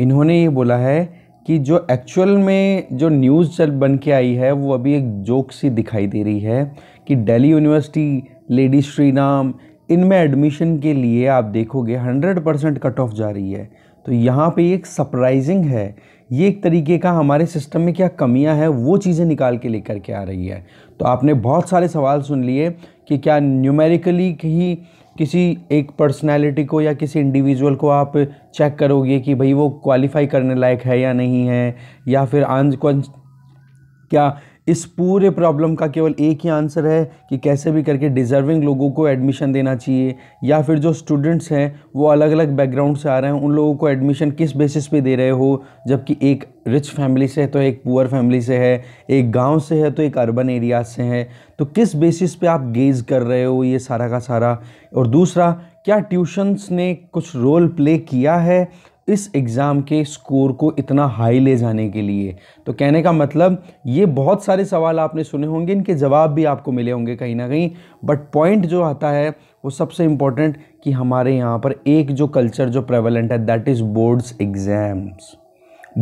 इन्होंने ये बोला है कि जो एक्चुअल में जो न्यूज़ चल बन के आई है वो अभी एक जोक सी दिखाई दे रही है कि दिल्ली यूनिवर्सिटी लेडी नाम इनमें एडमिशन के लिए आप देखोगे हंड्रेड परसेंट कट ऑफ जा रही है तो यहाँ पे एक सरप्राइजिंग है ये एक तरीके का हमारे सिस्टम में क्या कमियां हैं वो चीज़ें निकाल के लेकर के आ रही है तो आपने बहुत सारे सवाल सुन लिए कि क्या न्यूमेरिकली ही किसी एक पर्सनालिटी को या किसी इंडिविजुअल को आप चेक करोगे कि भाई वो क्वालिफाई करने लायक है या नहीं है या फिर आंज क्या इस पूरे प्रॉब्लम का केवल एक ही आंसर है कि कैसे भी करके डिज़र्विंग लोगों को एडमिशन देना चाहिए या फिर जो स्टूडेंट्स हैं वो अलग अलग बैकग्राउंड से आ रहे हैं उन लोगों को एडमिशन किस बेसिस पे दे रहे हो जबकि एक रिच फैमिली से है तो एक पुअर फैमिली से है एक गांव से है तो एक अर्बन एरिया से है तो किस बेसिस पे आप गेज कर रहे हो ये सारा का सारा और दूसरा क्या ट्यूशन्स ने कुछ रोल प्ले किया है इस एग्ज़ाम के स्कोर को इतना हाई ले जाने के लिए तो कहने का मतलब ये बहुत सारे सवाल आपने सुने होंगे इनके जवाब भी आपको मिले होंगे कहीं ना कहीं बट पॉइंट जो आता है वो सबसे इम्पॉर्टेंट कि हमारे यहाँ पर एक जो कल्चर जो प्रेवलेंट है that is boards exams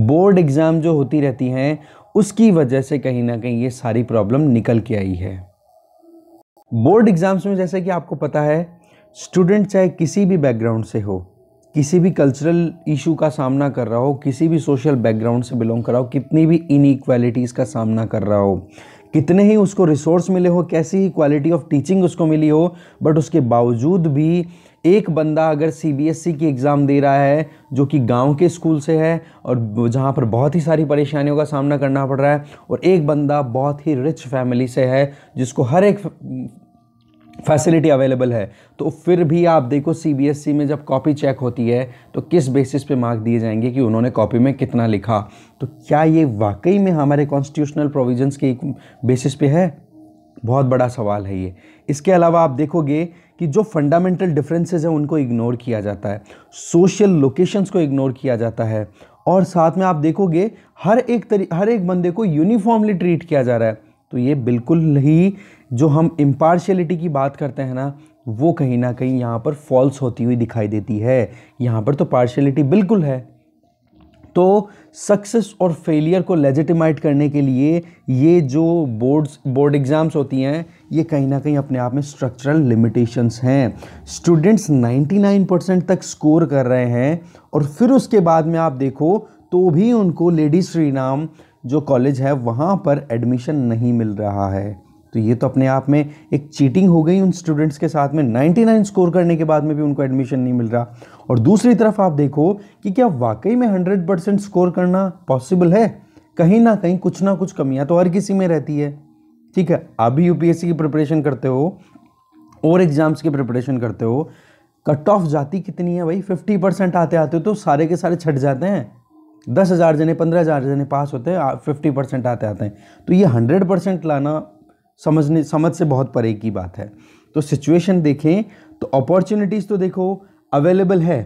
board exam जो होती रहती हैं उसकी वजह से कहीं ना कहीं ये सारी प्रॉब्लम निकल के आई है बोर्ड एग्ज़ाम्स में जैसे कि आपको पता है स्टूडेंट चाहे किसी भी बैकग्राउंड से हो किसी भी कल्चरल इशू का सामना कर रहा हो किसी भी सोशल बैकग्राउंड से बिलोंग कर रहा हो कितनी भी इनइक्वालिटीज़ का सामना कर रहा हो कितने ही उसको रिसोर्स मिले हो कैसी ही क्वालिटी ऑफ टीचिंग उसको मिली हो बट उसके बावजूद भी एक बंदा अगर सीबीएसई e की एग्ज़ाम दे रहा है जो कि गांव के स्कूल से है और जहां पर बहुत ही सारी परेशानियों का सामना करना पड़ रहा है और एक बंदा बहुत ही रिच फैमिली से है जिसको हर एक फैसिलिटी अवेलेबल है तो फिर भी आप देखो सीबीएसई e में जब कॉपी चेक होती है तो किस बेसिस पे मार्क दिए जाएंगे कि उन्होंने कॉपी में कितना लिखा तो क्या ये वाकई में हमारे कॉन्स्टिट्यूशनल प्रोविजंस के बेसिस पे है बहुत बड़ा सवाल है ये इसके अलावा आप देखोगे कि जो फंडामेंटल डिफरेंसेज हैं उनको इग्नोर किया जाता है सोशल लोकेशंस को इग्नोर किया जाता है और साथ में आप देखोगे हर एक तरी हर एक बंदे को यूनिफॉर्मली ट्रीट किया जा रहा है तो ये बिल्कुल ही जो हम इम्पार्शलिटी की बात करते हैं ना वो कहीं ना कहीं यहाँ पर फॉल्स होती हुई दिखाई देती है यहाँ पर तो पार्शलिटी बिल्कुल है तो सक्सेस और फेलियर को लेजिटिमाइट करने के लिए ये जो बोर्ड्स बोर्ड एग्ज़ाम्स होती हैं ये कहीं ना कहीं अपने आप में स्ट्रक्चरल लिमिटेशंस हैं स्टूडेंट्स 99 परसेंट तक स्कोर कर रहे हैं और फिर उसके बाद में आप देखो तो भी उनको लेडी श्रीनाम जो कॉलेज है वहाँ पर एडमिशन नहीं मिल रहा है तो ये तो अपने आप में एक चीटिंग हो गई उन स्टूडेंट्स के साथ में 99 स्कोर करने के बाद में भी उनको एडमिशन नहीं मिल रहा और दूसरी तरफ आप देखो कि क्या वाकई में 100 परसेंट स्कोर करना पॉसिबल है कहीं ना कहीं कुछ ना कुछ कमियां तो हर किसी में रहती है ठीक है आप भी यूपीएससी की प्रिपरेशन करते हो और एग्ज़ाम्स की प्रिपरेशन करते हो कट ऑफ जाती कितनी है भाई फिफ्टी परसेंट आते आते तो सारे के सारे छट जाते हैं दस हज़ार जने पंद्रह हज़ार जने पास होते हैं फिफ्टी परसेंट आते आते हैं तो ये हंड्रेड परसेंट लाना समझने समझ से बहुत परे की बात है तो सिचुएशन देखें तो अपॉर्चुनिटीज़ तो देखो अवेलेबल है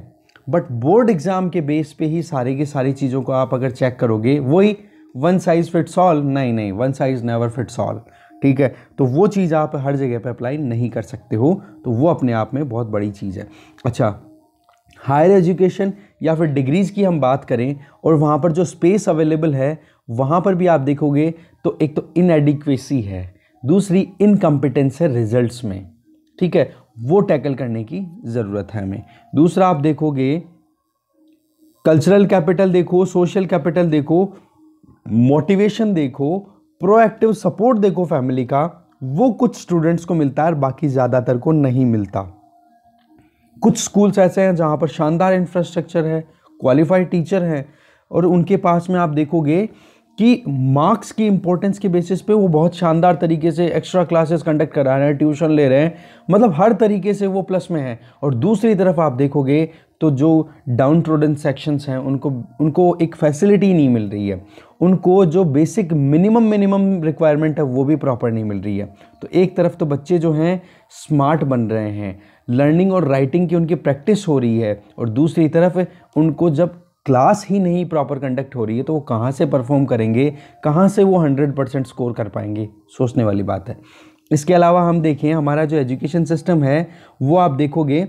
बट बोर्ड एग्ज़ाम के बेस पे ही सारे के सारी चीज़ों को आप अगर चेक करोगे वही वन साइज़ फिट्स ऑल नहीं नहीं one size never fits all ठीक है तो वो चीज़ आप हर जगह पे अप्लाई नहीं कर सकते हो तो वो अपने आप में बहुत बड़ी चीज़ है अच्छा हायर एजुकेशन या फिर डिग्रीज़ की हम बात करें और वहाँ पर जो स्पेस अवेलेबल है वहाँ पर भी आप देखोगे तो एक तो इनएडिक्वेसी है दूसरी इनकम्पिटेंस है रिजल्ट्स में ठीक है वो टैकल करने की ज़रूरत है हमें दूसरा आप देखोगे कल्चरल कैपिटल देखो सोशल कैपिटल देखो मोटिवेशन देखो प्रोएक्टिव सपोर्ट देखो फैमिली का वो कुछ स्टूडेंट्स को मिलता है और बाकी ज़्यादातर को नहीं मिलता कुछ स्कूल्स ऐसे हैं जहाँ पर शानदार इंफ्रास्ट्रक्चर है क्वालिफाइड टीचर हैं और उनके पास में आप देखोगे कि मार्क्स की इम्पोर्टेंस के बेसिस पे वो बहुत शानदार तरीके से एक्स्ट्रा क्लासेस कंडक्ट करा रहे हैं ट्यूशन ले रहे हैं मतलब हर तरीके से वो प्लस में है और दूसरी तरफ आप देखोगे तो जो डाउन ट्रोडन सेक्शंस हैं उनको उनको एक फैसिलिटी नहीं मिल रही है उनको जो बेसिक मिनिमम मिनिमम रिक्वायरमेंट है वो भी प्रॉपर नहीं मिल रही है तो एक तरफ तो बच्चे जो हैं स्मार्ट बन रहे हैं लर्निंग और राइटिंग की उनकी प्रैक्टिस हो रही है और दूसरी तरफ उनको जब क्लास ही नहीं प्रॉपर कंडक्ट हो रही है तो वो कहाँ से परफॉर्म करेंगे कहाँ से वो हंड्रेड परसेंट स्कोर कर पाएंगे सोचने वाली बात है इसके अलावा हम देखें हमारा जो एजुकेशन सिस्टम है वो आप देखोगे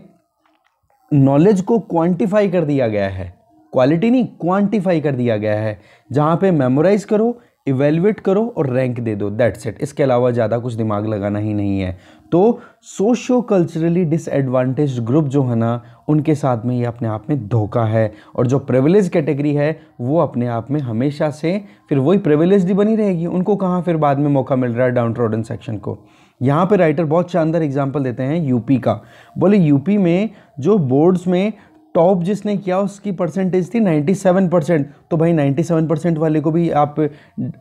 नॉलेज को क्वांटिफाई कर दिया गया है क्वालिटी नहीं क्वांटिफाई कर दिया गया है जहाँ पे मेमोराइज करो इवेल्युएट करो और रैंक दे दो दैट्स इट इसके अलावा ज़्यादा कुछ दिमाग लगाना ही नहीं है तो सोशो कल्चरली डिसएडवांटेज ग्रुप जो है ना उनके साथ में ये अपने आप में धोखा है और जो प्रिविलेज कैटेगरी है वो अपने आप में हमेशा से फिर वही प्रिविलेज ही बनी रहेगी उनको कहाँ फिर बाद में मौका मिल रहा है डाउन ट्रोडन सेक्शन को यहाँ पे राइटर बहुत शानदार एग्जाम्पल देते हैं यूपी का बोले यूपी में जो बोर्ड्स में टॉप जिसने किया उसकी परसेंटेज थी 97 परसेंट तो भाई 97 परसेंट वाले को भी आप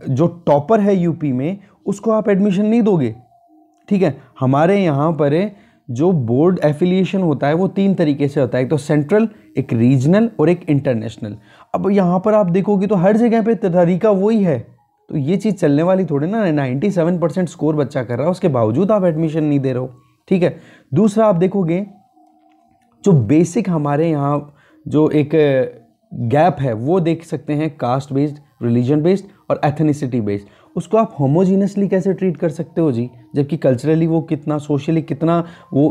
जो टॉपर है यूपी में उसको आप एडमिशन नहीं दोगे ठीक है हमारे यहाँ पर जो बोर्ड एफिलिएशन होता है वो तीन तरीके से होता है एक तो सेंट्रल एक रीजनल और एक इंटरनेशनल अब यहाँ पर आप देखोगे तो हर जगह पे तरीका वही है तो ये चीज़ चलने वाली थोड़ी ना नाइन्टी सेवन परसेंट स्कोर बच्चा कर रहा है उसके बावजूद आप एडमिशन नहीं दे रहे हो ठीक है दूसरा आप देखोगे जो बेसिक हमारे यहाँ जो एक गैप है वो देख सकते हैं कास्ट बेस्ड रिलीजन बेस्ड और एथनिसिटी बेस्ड उसको आप होमोजीनसली कैसे ट्रीट कर सकते हो जी जबकि कल्चरली वो कितना सोशली कितना वो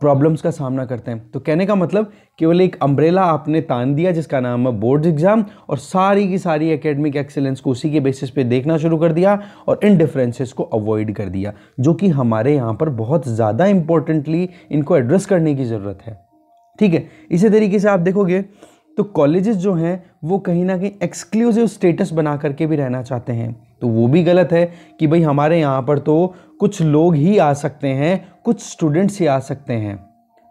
प्रॉब्लम्स का सामना करते हैं तो कहने का मतलब केवल एक अम्ब्रेला आपने तान दिया जिसका नाम है बोर्ड एग्ज़ाम और सारी की सारी एकेडमिक एक्सेलेंस को उसी के बेसिस पे देखना शुरू कर दिया और इन डिफरेंसेस को अवॉइड कर दिया जो कि हमारे यहाँ पर बहुत ज़्यादा इम्पोर्टेंटली इनको एड्रेस करने की ज़रूरत है ठीक है इसी तरीके से आप देखोगे तो कॉलेजेस जो हैं वो कहीं ना कहीं एक्सक्लूसिव स्टेटस बना करके भी रहना चाहते हैं तो वो भी गलत है कि भाई हमारे यहाँ पर तो कुछ लोग ही आ सकते हैं कुछ स्टूडेंट्स ही आ सकते हैं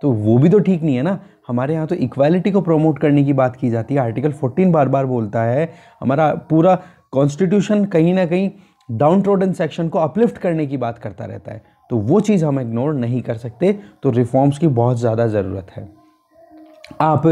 तो वो भी तो ठीक नहीं है ना हमारे यहाँ तो इक्वालिटी को प्रमोट करने की बात की जाती है आर्टिकल 14 बार बार बोलता है हमारा पूरा कॉन्स्टिट्यूशन कहीं ना कहीं डाउन ट्रोडन सेक्शन को अपलिफ्ट करने की बात करता रहता है तो वो चीज़ हम इग्नोर नहीं कर सकते तो रिफॉर्म्स की बहुत ज़्यादा ज़रूरत है आप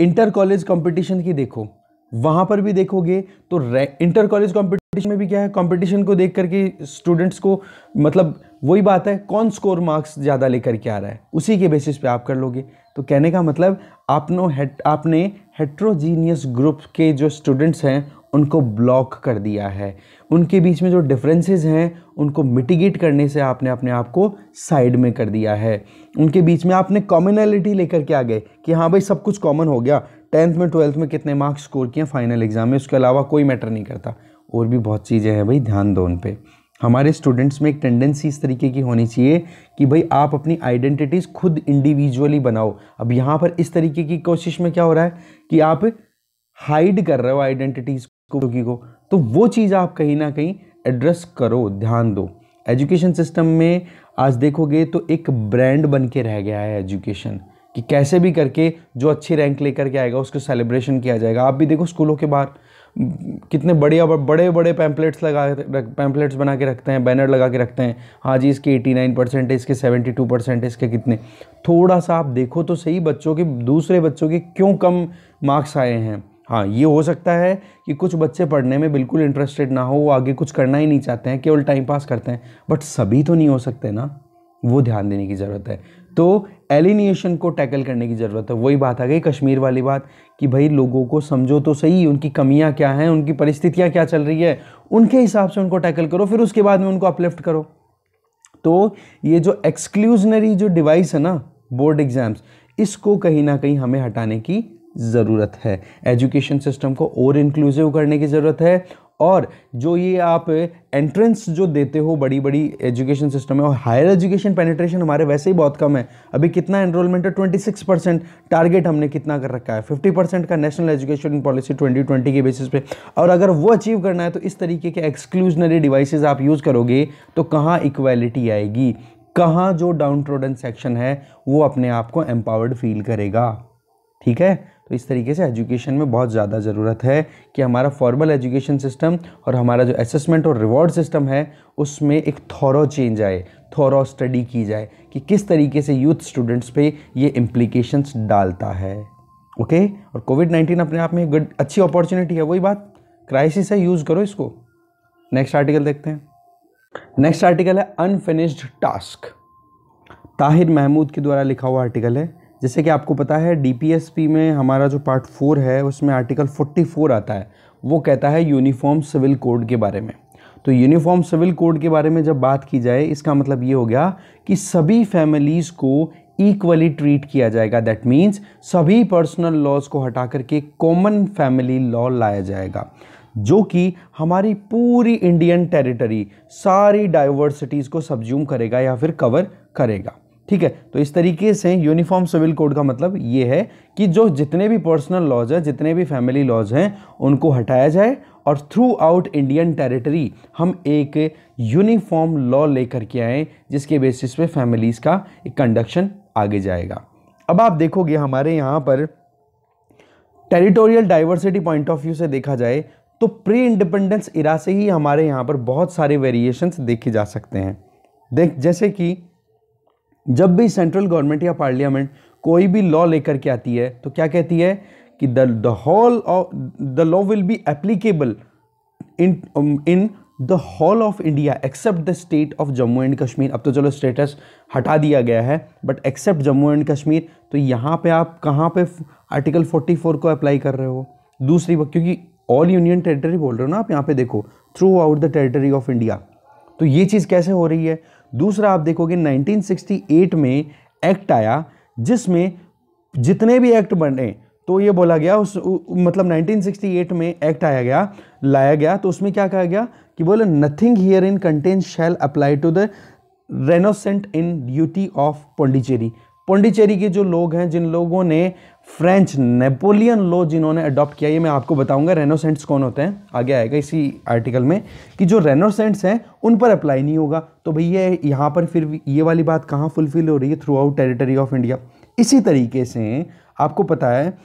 इंटर कॉलेज कंपटीशन की देखो वहाँ पर भी देखोगे तो इंटर कॉलेज कंपटीशन में भी क्या है कंपटीशन को देख करके स्टूडेंट्स को मतलब वही बात है कौन स्कोर मार्क्स ज़्यादा लेकर के आ रहा है उसी के बेसिस पे आप कर लोगे तो कहने का मतलब आपनो हेट आपने हेट्रोजीनियस ग्रुप के जो स्टूडेंट्स हैं उनको ब्लॉक कर दिया है उनके बीच में जो डिफरेंसेस हैं उनको मिटिगेट करने से आपने अपने आप को साइड में कर दिया है उनके बीच में आपने कॉमनैलिटी लेकर के आ गए कि हाँ भाई सब कुछ कॉमन हो गया टेंथ में ट्वेल्थ में कितने मार्क्स स्कोर किए फाइनल एग्ज़ाम में उसके अलावा कोई मैटर नहीं करता और भी बहुत चीज़ें हैं भाई ध्यान दो उन पर हमारे स्टूडेंट्स में एक टेंडेंसी इस तरीके की होनी चाहिए कि भाई आप अपनी आइडेंटिटीज़ खुद इंडिविजुअली बनाओ अब यहाँ पर इस तरीके की कोशिश में क्या हो रहा है कि आप हाइड कर रहे हो आइडेंटिटीज़ को को तो वो चीज़ आप कहीं ना कहीं एड्रेस करो ध्यान दो एजुकेशन सिस्टम में आज देखोगे तो एक ब्रांड बन के रह गया है एजुकेशन कि कैसे भी करके जो अच्छी रैंक लेकर के आएगा उसको सेलिब्रेशन किया जाएगा आप भी देखो स्कूलों के बाहर कितने बढ़िया बड़े बड़े पैम्पलेट्स लगा पैम्पलेट्स बना के रखते हैं बैनर लगा के रखते हैं हाँ जी इसके 89 परसेंट है इसके 72 परसेंट है इसके कितने थोड़ा सा आप देखो तो सही बच्चों के दूसरे बच्चों के क्यों कम मार्क्स आए हैं हाँ ये हो सकता है कि कुछ बच्चे पढ़ने में बिल्कुल इंटरेस्टेड ना हो वो आगे कुछ करना ही नहीं चाहते हैं केवल टाइम पास करते हैं बट सभी तो नहीं हो सकते ना वो ध्यान देने की ज़रूरत है तो एलिनिएशन को टैकल करने की ज़रूरत है वही बात आ गई कश्मीर वाली बात कि भाई लोगों को समझो तो सही उनकी कमियां क्या हैं उनकी परिस्थितियां क्या चल रही है उनके हिसाब से उनको टैकल करो फिर उसके बाद में उनको अपलिफ्ट करो तो ये जो एक्सक्लूजनरी जो डिवाइस है ना बोर्ड एग्ज़ाम्स इसको कहीं ना कहीं हमें हटाने की ज़रूरत है एजुकेशन सिस्टम को और इंक्लूसिव करने की ज़रूरत है और जो ये आप एंट्रेंस जो देते हो बड़ी बड़ी एजुकेशन सिस्टम में और हायर एजुकेशन पेनिट्रेशन हमारे वैसे ही बहुत कम है अभी कितना एनरोलमेंट है ट्वेंटी सिक्स परसेंट टारगेट हमने कितना कर रखा है फिफ्टी परसेंट का national education policy twenty twenty के बेसिस पे और अगर वो अचीव करना है तो इस तरीके के एक्सक्लूजनरी डिवाइसेज आप यूज़ करोगे तो कहाँ इक्वेलिटी आएगी कहाँ जो डाउन ट्रोडन सेक्शन है वो अपने आप को एम्पावर्ड फील करेगा ठीक है तो इस तरीके से एजुकेशन में बहुत ज़्यादा ज़रूरत है कि हमारा फॉर्मल एजुकेशन सिस्टम और हमारा जो असेसमेंट और रिवॉर्ड सिस्टम है उसमें एक थॉरो चेंज आए थॉरो स्टडी की जाए कि किस तरीके से यूथ स्टूडेंट्स पे ये इम्प्लीकेशंस डालता है ओके और कोविड नाइन्टीन अपने आप में गुड अच्छी अपॉर्चुनिटी है वही बात क्राइसिस है यूज़ करो इसको नेक्स्ट आर्टिकल देखते हैं नेक्स्ट आर्टिकल है अनफिनिश्ड टास्क ताहिर महमूद के द्वारा लिखा हुआ आर्टिकल है जैसे कि आपको पता है डी में हमारा जो पार्ट फोर है उसमें आर्टिकल 44 आता है वो कहता है यूनिफॉर्म सिविल कोड के बारे में तो यूनिफॉर्म सिविल कोड के बारे में जब बात की जाए इसका मतलब ये हो गया कि सभी फैमिलीज़ को इक्वली ट्रीट किया जाएगा दैट मीन्स सभी पर्सनल लॉज को हटा करके कॉमन फैमिली लॉ लाया जाएगा जो कि हमारी पूरी इंडियन टेरिटरी सारी डाइवर्सिटीज़ को सब्ज्यूम करेगा या फिर कवर करेगा ठीक है तो इस तरीके से यूनिफॉर्म सिविल कोड का मतलब ये है कि जो जितने भी पर्सनल लॉज हैं जितने भी फैमिली लॉज हैं उनको हटाया जाए और थ्रू आउट इंडियन टेरिटरी हम एक यूनिफॉर्म लॉ लेकर के आएँ जिसके बेसिस पे फैमिलीज़ का एक कंडक्शन आगे जाएगा अब आप देखोगे हमारे यहाँ पर territorial diversity point of view से देखा जाए तो प्री इंडिपेंडेंस इरा से ही हमारे यहाँ पर बहुत सारे वेरिएशंस देखे जा सकते हैं देख जैसे कि जब भी सेंट्रल गवर्नमेंट या पार्लियामेंट कोई भी लॉ लेकर के आती है तो क्या कहती है कि the the whole of the law will be applicable in in the whole of India except the state of Jammu and Kashmir अब तो चलो स्टेटस हटा दिया गया है but except Jammu and Kashmir तो यहाँ पे आप कहाँ पे आर्टिकल 44 को अप्लाई कर रहे हो दूसरी बात क्योंकि ऑल यूनियन टेरिटरी बोल रहे हो ना आप यहाँ पे देखो throughout the territory of India तो ये चीज़ कैसे हो रही है दूसरा आप देखोगे 1968 में एक्ट आया जिसमें जितने भी एक्ट बने तो ये बोला गया उस उ, मतलब 1968 में एक्ट आया गया लाया गया तो उसमें क्या कहा गया कि बोले nothing herein contain shall apply to the renoncant in duty of Pondicherry Pondicherry के जो लोग हैं जिन लोगों ने फ्रेंच नेपोलियन लॉ जिन्होंने अडॉप्ट किया ये मैं आपको बताऊंगा रेनोसेंट्स कौन होते हैं आगे आएगा इसी आर्टिकल में कि जो रेनोसेंट्स हैं उन पर अप्लाई नहीं होगा तो भैया यहाँ पर फिर ये वाली बात कहाँ फुलफिल हो रही है throughout territory of India इसी तरीके से आपको पता है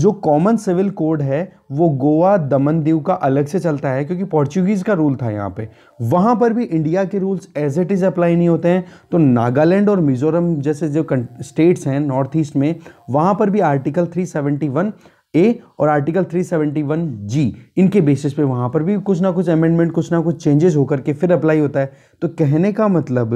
जो कॉमन सिविल कोड है वो गोवा दमन दीव का अलग से चलता है क्योंकि पोर्चुगीज़ का रूल था यहाँ पे वहाँ पर भी इंडिया के rules as it is apply नहीं होते हैं तो नागालैंड और मिजोरम जैसे जो स्टेट्स हैं नॉर्थ ईस्ट में वहाँ पर भी आर्टिकल 371 ए और आर्टिकल 371 जी इनके बेसिस पे वहाँ पर भी कुछ ना कुछ अमेंडमेंट कुछ ना कुछ चेंजेस होकर के फिर अप्लाई होता है तो कहने का मतलब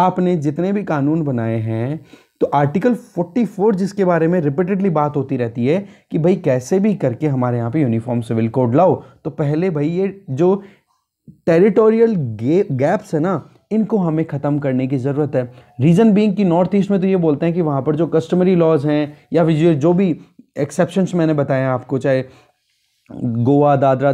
आपने जितने भी कानून बनाए हैं तो आर्टिकल 44 जिसके बारे में रिपीटेडली बात होती रहती है कि भाई कैसे भी करके हमारे यहाँ पे यूनिफॉर्म सिविल कोड लाओ तो पहले भाई ये जो टेरिटोरियल गैप्स है ना इनको हमें ख़त्म करने की ज़रूरत है रीज़न बीइंग कि नॉर्थ ईस्ट में तो ये बोलते हैं कि वहाँ पर जो कस्टमरी लॉज हैं या फिर जो भी एक्सेप्शंस मैंने बताए आपको चाहे गोवा दादरा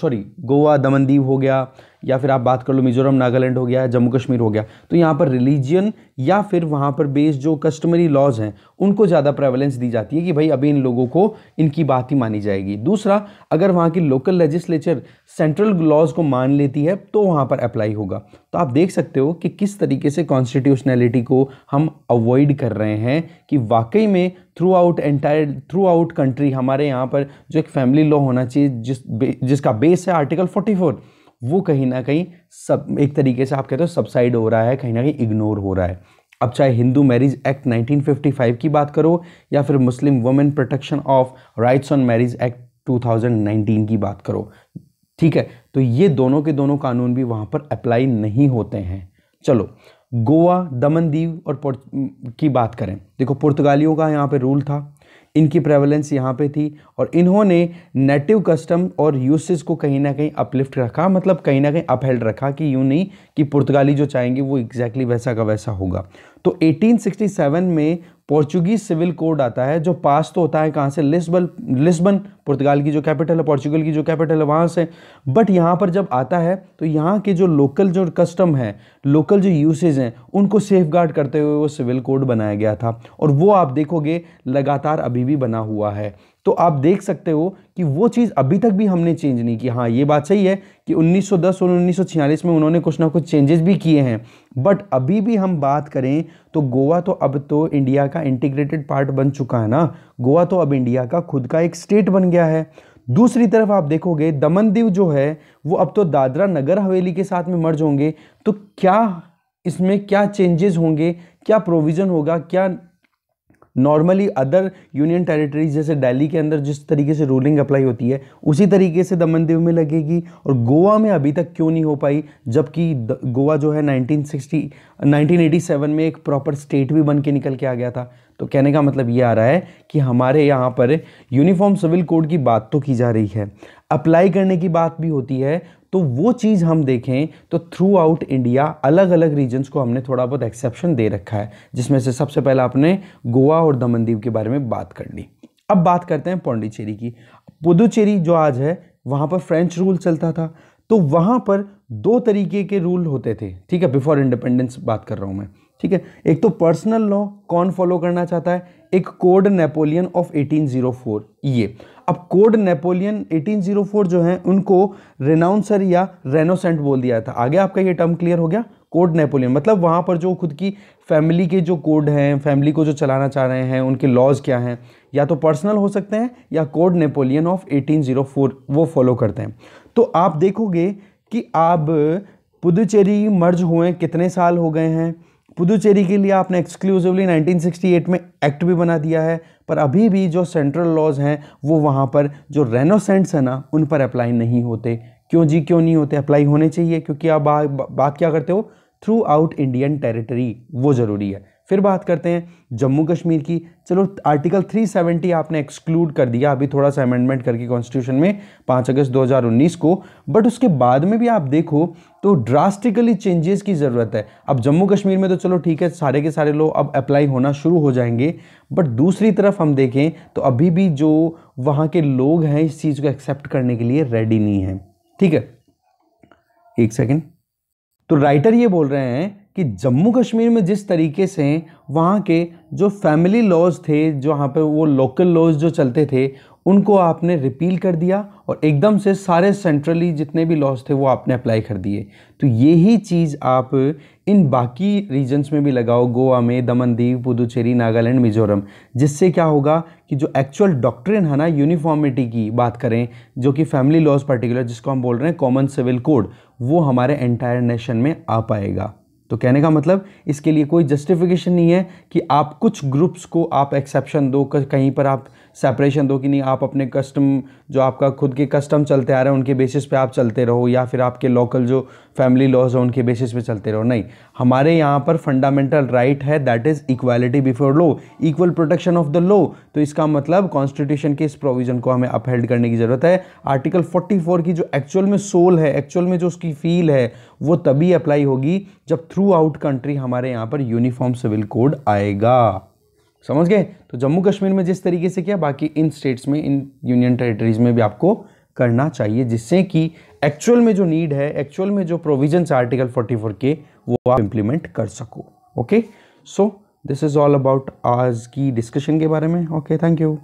सॉरी गोवा दमनदीव हो गया या फिर आप बात कर लो मिजोरम नागालैंड हो गया जम्मू कश्मीर हो गया तो यहाँ पर रिलीजियन या फिर वहाँ पर बेस्ड जो कस्टमरी लॉज हैं उनको ज़्यादा प्रेवलेंस दी जाती है कि भाई अभी इन लोगों को इनकी बात ही मानी जाएगी दूसरा अगर वहाँ की लोकल लेजिस्लेचर सेंट्रल लॉज को मान लेती है तो वहाँ पर अप्लाई होगा तो आप देख सकते हो कि किस तरीके से कॉन्स्टिट्यूशनैलिटी को हम अवॉइड कर रहे हैं कि वाकई में throughout entire throughout country हमारे यहाँ पर जो एक फैमिली लॉ होना चाहिए जिस जिसका बेस है आर्टिकल फोर्टी वो कहीं ना कहीं सब एक तरीके से आप कहते हो सबसाइड हो रहा है कहीं ना कहीं इग्नोर हो रहा है अब चाहे हिंदू मैरिज एक्ट 1955 की बात करो या फिर Muslim women protection of rights on marriage act 2019 की बात करो ठीक है तो ये दोनों के दोनों कानून भी वहाँ पर अप्लाई नहीं होते हैं चलो गोवा दमन दीव और की बात करें देखो पुर्तगालियों का यहाँ पर रूल था इनकी प्रेवलेंस यहाँ पे थी और इन्होंने नेटिव कस्टम और यूसेज को कहीं ना कहीं अपलिफ्ट रखा मतलब कहीं ना कहीं अपहेल्ड रखा कि यूँ नहीं कि पुर्तगाली जो चाहेंगे वो एग्जैक्टली exactly वैसा का वैसा होगा तो 1867 में पोर्चुगीज सिविल कोड आता है जो पास तो होता है कहाँ से लिस्बन लिस्बन पुर्तगाल की जो कैपिटल है पोर्चुगल की जो कैपिटल है वहाँ से बट यहाँ पर जब आता है तो यहाँ के जो लोकल जो कस्टम है लोकल जो यूसेज हैं उनको सेफ गार्ड करते हुए वो सिविल कोड बनाया गया था और वो आप देखोगे लगातार अभी भी बना हुआ है तो आप देख सकते हो कि वो चीज़ अभी तक भी हमने चेंज नहीं की हाँ ये बात सही है कि 1910 और उन्नीस में उन्होंने कुछ ना कुछ चेंजेस भी किए हैं बट अभी भी हम बात करें तो गोवा तो अब तो इंडिया का इंटीग्रेटेड पार्ट बन चुका है ना गोवा तो अब इंडिया का खुद का एक स्टेट बन गया है दूसरी तरफ आप देखोगे दमन दीव जो है वो अब तो दादरा नगर हवेली के साथ में मर्ज होंगे तो क्या इसमें क्या चेंजेस होंगे क्या प्रोविज़न होगा क्या नॉर्मली अदर यूनियन टेरिटरीज जैसे दिल्ली के अंदर जिस तरीके से रूलिंग अप्लाई होती है उसी तरीके से दमन दीव में लगेगी और गोवा में अभी तक क्यों नहीं हो पाई जबकि गोवा जो है 1960 1987 में एक प्रॉपर स्टेट भी बन के निकल के आ गया था तो कहने का मतलब ये आ रहा है कि हमारे यहाँ पर यूनिफॉर्म सिविल कोड की बात तो की जा रही है अप्लाई करने की बात भी होती है तो वो चीज़ हम देखें तो थ्रू आउट इंडिया अलग अलग रीजन्स को हमने थोड़ा बहुत एक्सेप्शन दे रखा है जिसमें से सबसे पहले आपने गोवा और दमनदीप के बारे में बात कर ली अब बात करते हैं पौंडीचेरी की पुदुचेरी जो आज है वहाँ पर फ्रेंच रूल चलता था तो वहाँ पर दो तरीके के रूल होते थे ठीक है बिफोर इंडिपेंडेंस बात कर रहा हूँ मैं ठीक है एक तो पर्सनल लॉ कौन फॉलो करना चाहता है एक कोड नेपोलियन ऑफ 1804 ये अब कोड नेपोलियन 1804 जो है उनको रेनाउंसर या रेनोसेंट बोल दिया था आगे आपका ये टर्म क्लियर हो गया कोड नेपोलियन मतलब वहाँ पर जो खुद की फैमिली के जो कोड हैं फैमिली को जो चलाना चाह रहे हैं उनके लॉज क्या हैं या तो पर्सनल हो सकते हैं या कोड नेपोलियन ऑफ 1804 वो फॉलो करते हैं तो आप देखोगे कि आप पुदुचेरी मर्ज हुए कितने साल हो गए हैं पुदुचेरी के लिए आपने एक्सक्लूसिवली 1968 में एक्ट भी बना दिया है पर अभी भी जो सेंट्रल लॉज हैं वो वहाँ पर जो रेनोसेंट्स हैं ना उन पर अप्लाई नहीं होते क्यों जी क्यों नहीं होते अप्लाई होने चाहिए क्योंकि आप बात बा, बात क्या करते हो थ्रू आउट इंडियन टेरिटरी वो ज़रूरी है फिर बात करते हैं जम्मू कश्मीर की चलो आर्टिकल 370 आपने एक्सक्लूड कर दिया अभी थोड़ा सा अमेंडमेंट करके कॉन्स्टिट्यूशन में 5 अगस्त 2019 को बट उसके बाद में भी आप देखो तो ड्रास्टिकली चेंजेस की ज़रूरत है अब जम्मू कश्मीर में तो चलो ठीक है सारे के सारे लोग अब अप्लाई होना शुरू हो जाएंगे बट दूसरी तरफ हम देखें तो अभी भी जो वहाँ के लोग हैं इस चीज़ को एक्सेप्ट करने के लिए रेडी नहीं है ठीक है एक सेकेंड तो राइटर ये बोल रहे हैं कि जम्मू कश्मीर में जिस तरीके से वहाँ के जो फैमिली लॉज थे जो पर वो लोकल लॉज जो चलते थे उनको आपने रिपील कर दिया और एकदम से सारे सेंट्रली जितने भी लॉज थे वो आपने अप्लाई कर दिए तो यही चीज़ आप इन बाकी रीजन्स में भी लगाओ गोवा में दमन दीव पुदुचेरी नागालैंड मिजोरम जिससे क्या होगा कि जो एक्चुअल डॉक्ट्रिन है ना यूनिफॉर्मिटी की बात करें जो कि फैमिली लॉज पर्टिकुलर जिसको हम बोल रहे हैं कॉमन सिविल कोड वो हमारे एंटायर नेशन में आ पाएगा तो कहने का मतलब इसके लिए कोई जस्टिफिकेशन नहीं है कि आप कुछ ग्रुप्स को आप एक्सेप्शन दो कहीं पर आप सेपरेशन दो कि नहीं आप अपने कस्टम जो आपका खुद के कस्टम चलते आ रहे हैं उनके बेसिस पे आप चलते रहो या फिर आपके लोकल जो फैमिली लॉज हैं उनके बेसिस पे चलते रहो नहीं हमारे यहाँ पर फंडामेंटल राइट है that is equality before law equal protection of the law तो इसका मतलब कॉन्स्टिट्यूशन के इस प्रोविज़न को हमें अपहेल्ड करने की ज़रूरत है आर्टिकल 44 की जो एक्चुअल में सोल है एक्चुअल में जो उसकी फील है वो तभी अप्लाई होगी जब थ्रू आउट कंट्री हमारे यहाँ पर यूनिफॉर्म सिविल कोड आएगा समझ गए तो जम्मू कश्मीर में जिस तरीके से किया बाकी इन स्टेट्स में इन यूनियन टेरिटरीज में भी आपको करना चाहिए जिससे कि एक्चुअल में जो नीड है एक्चुअल में जो प्रोविजन आर्टिकल 44 के वो आप इम्प्लीमेंट कर सको okay so this is all about आज की डिस्कशन के बारे में ओके थैंक यू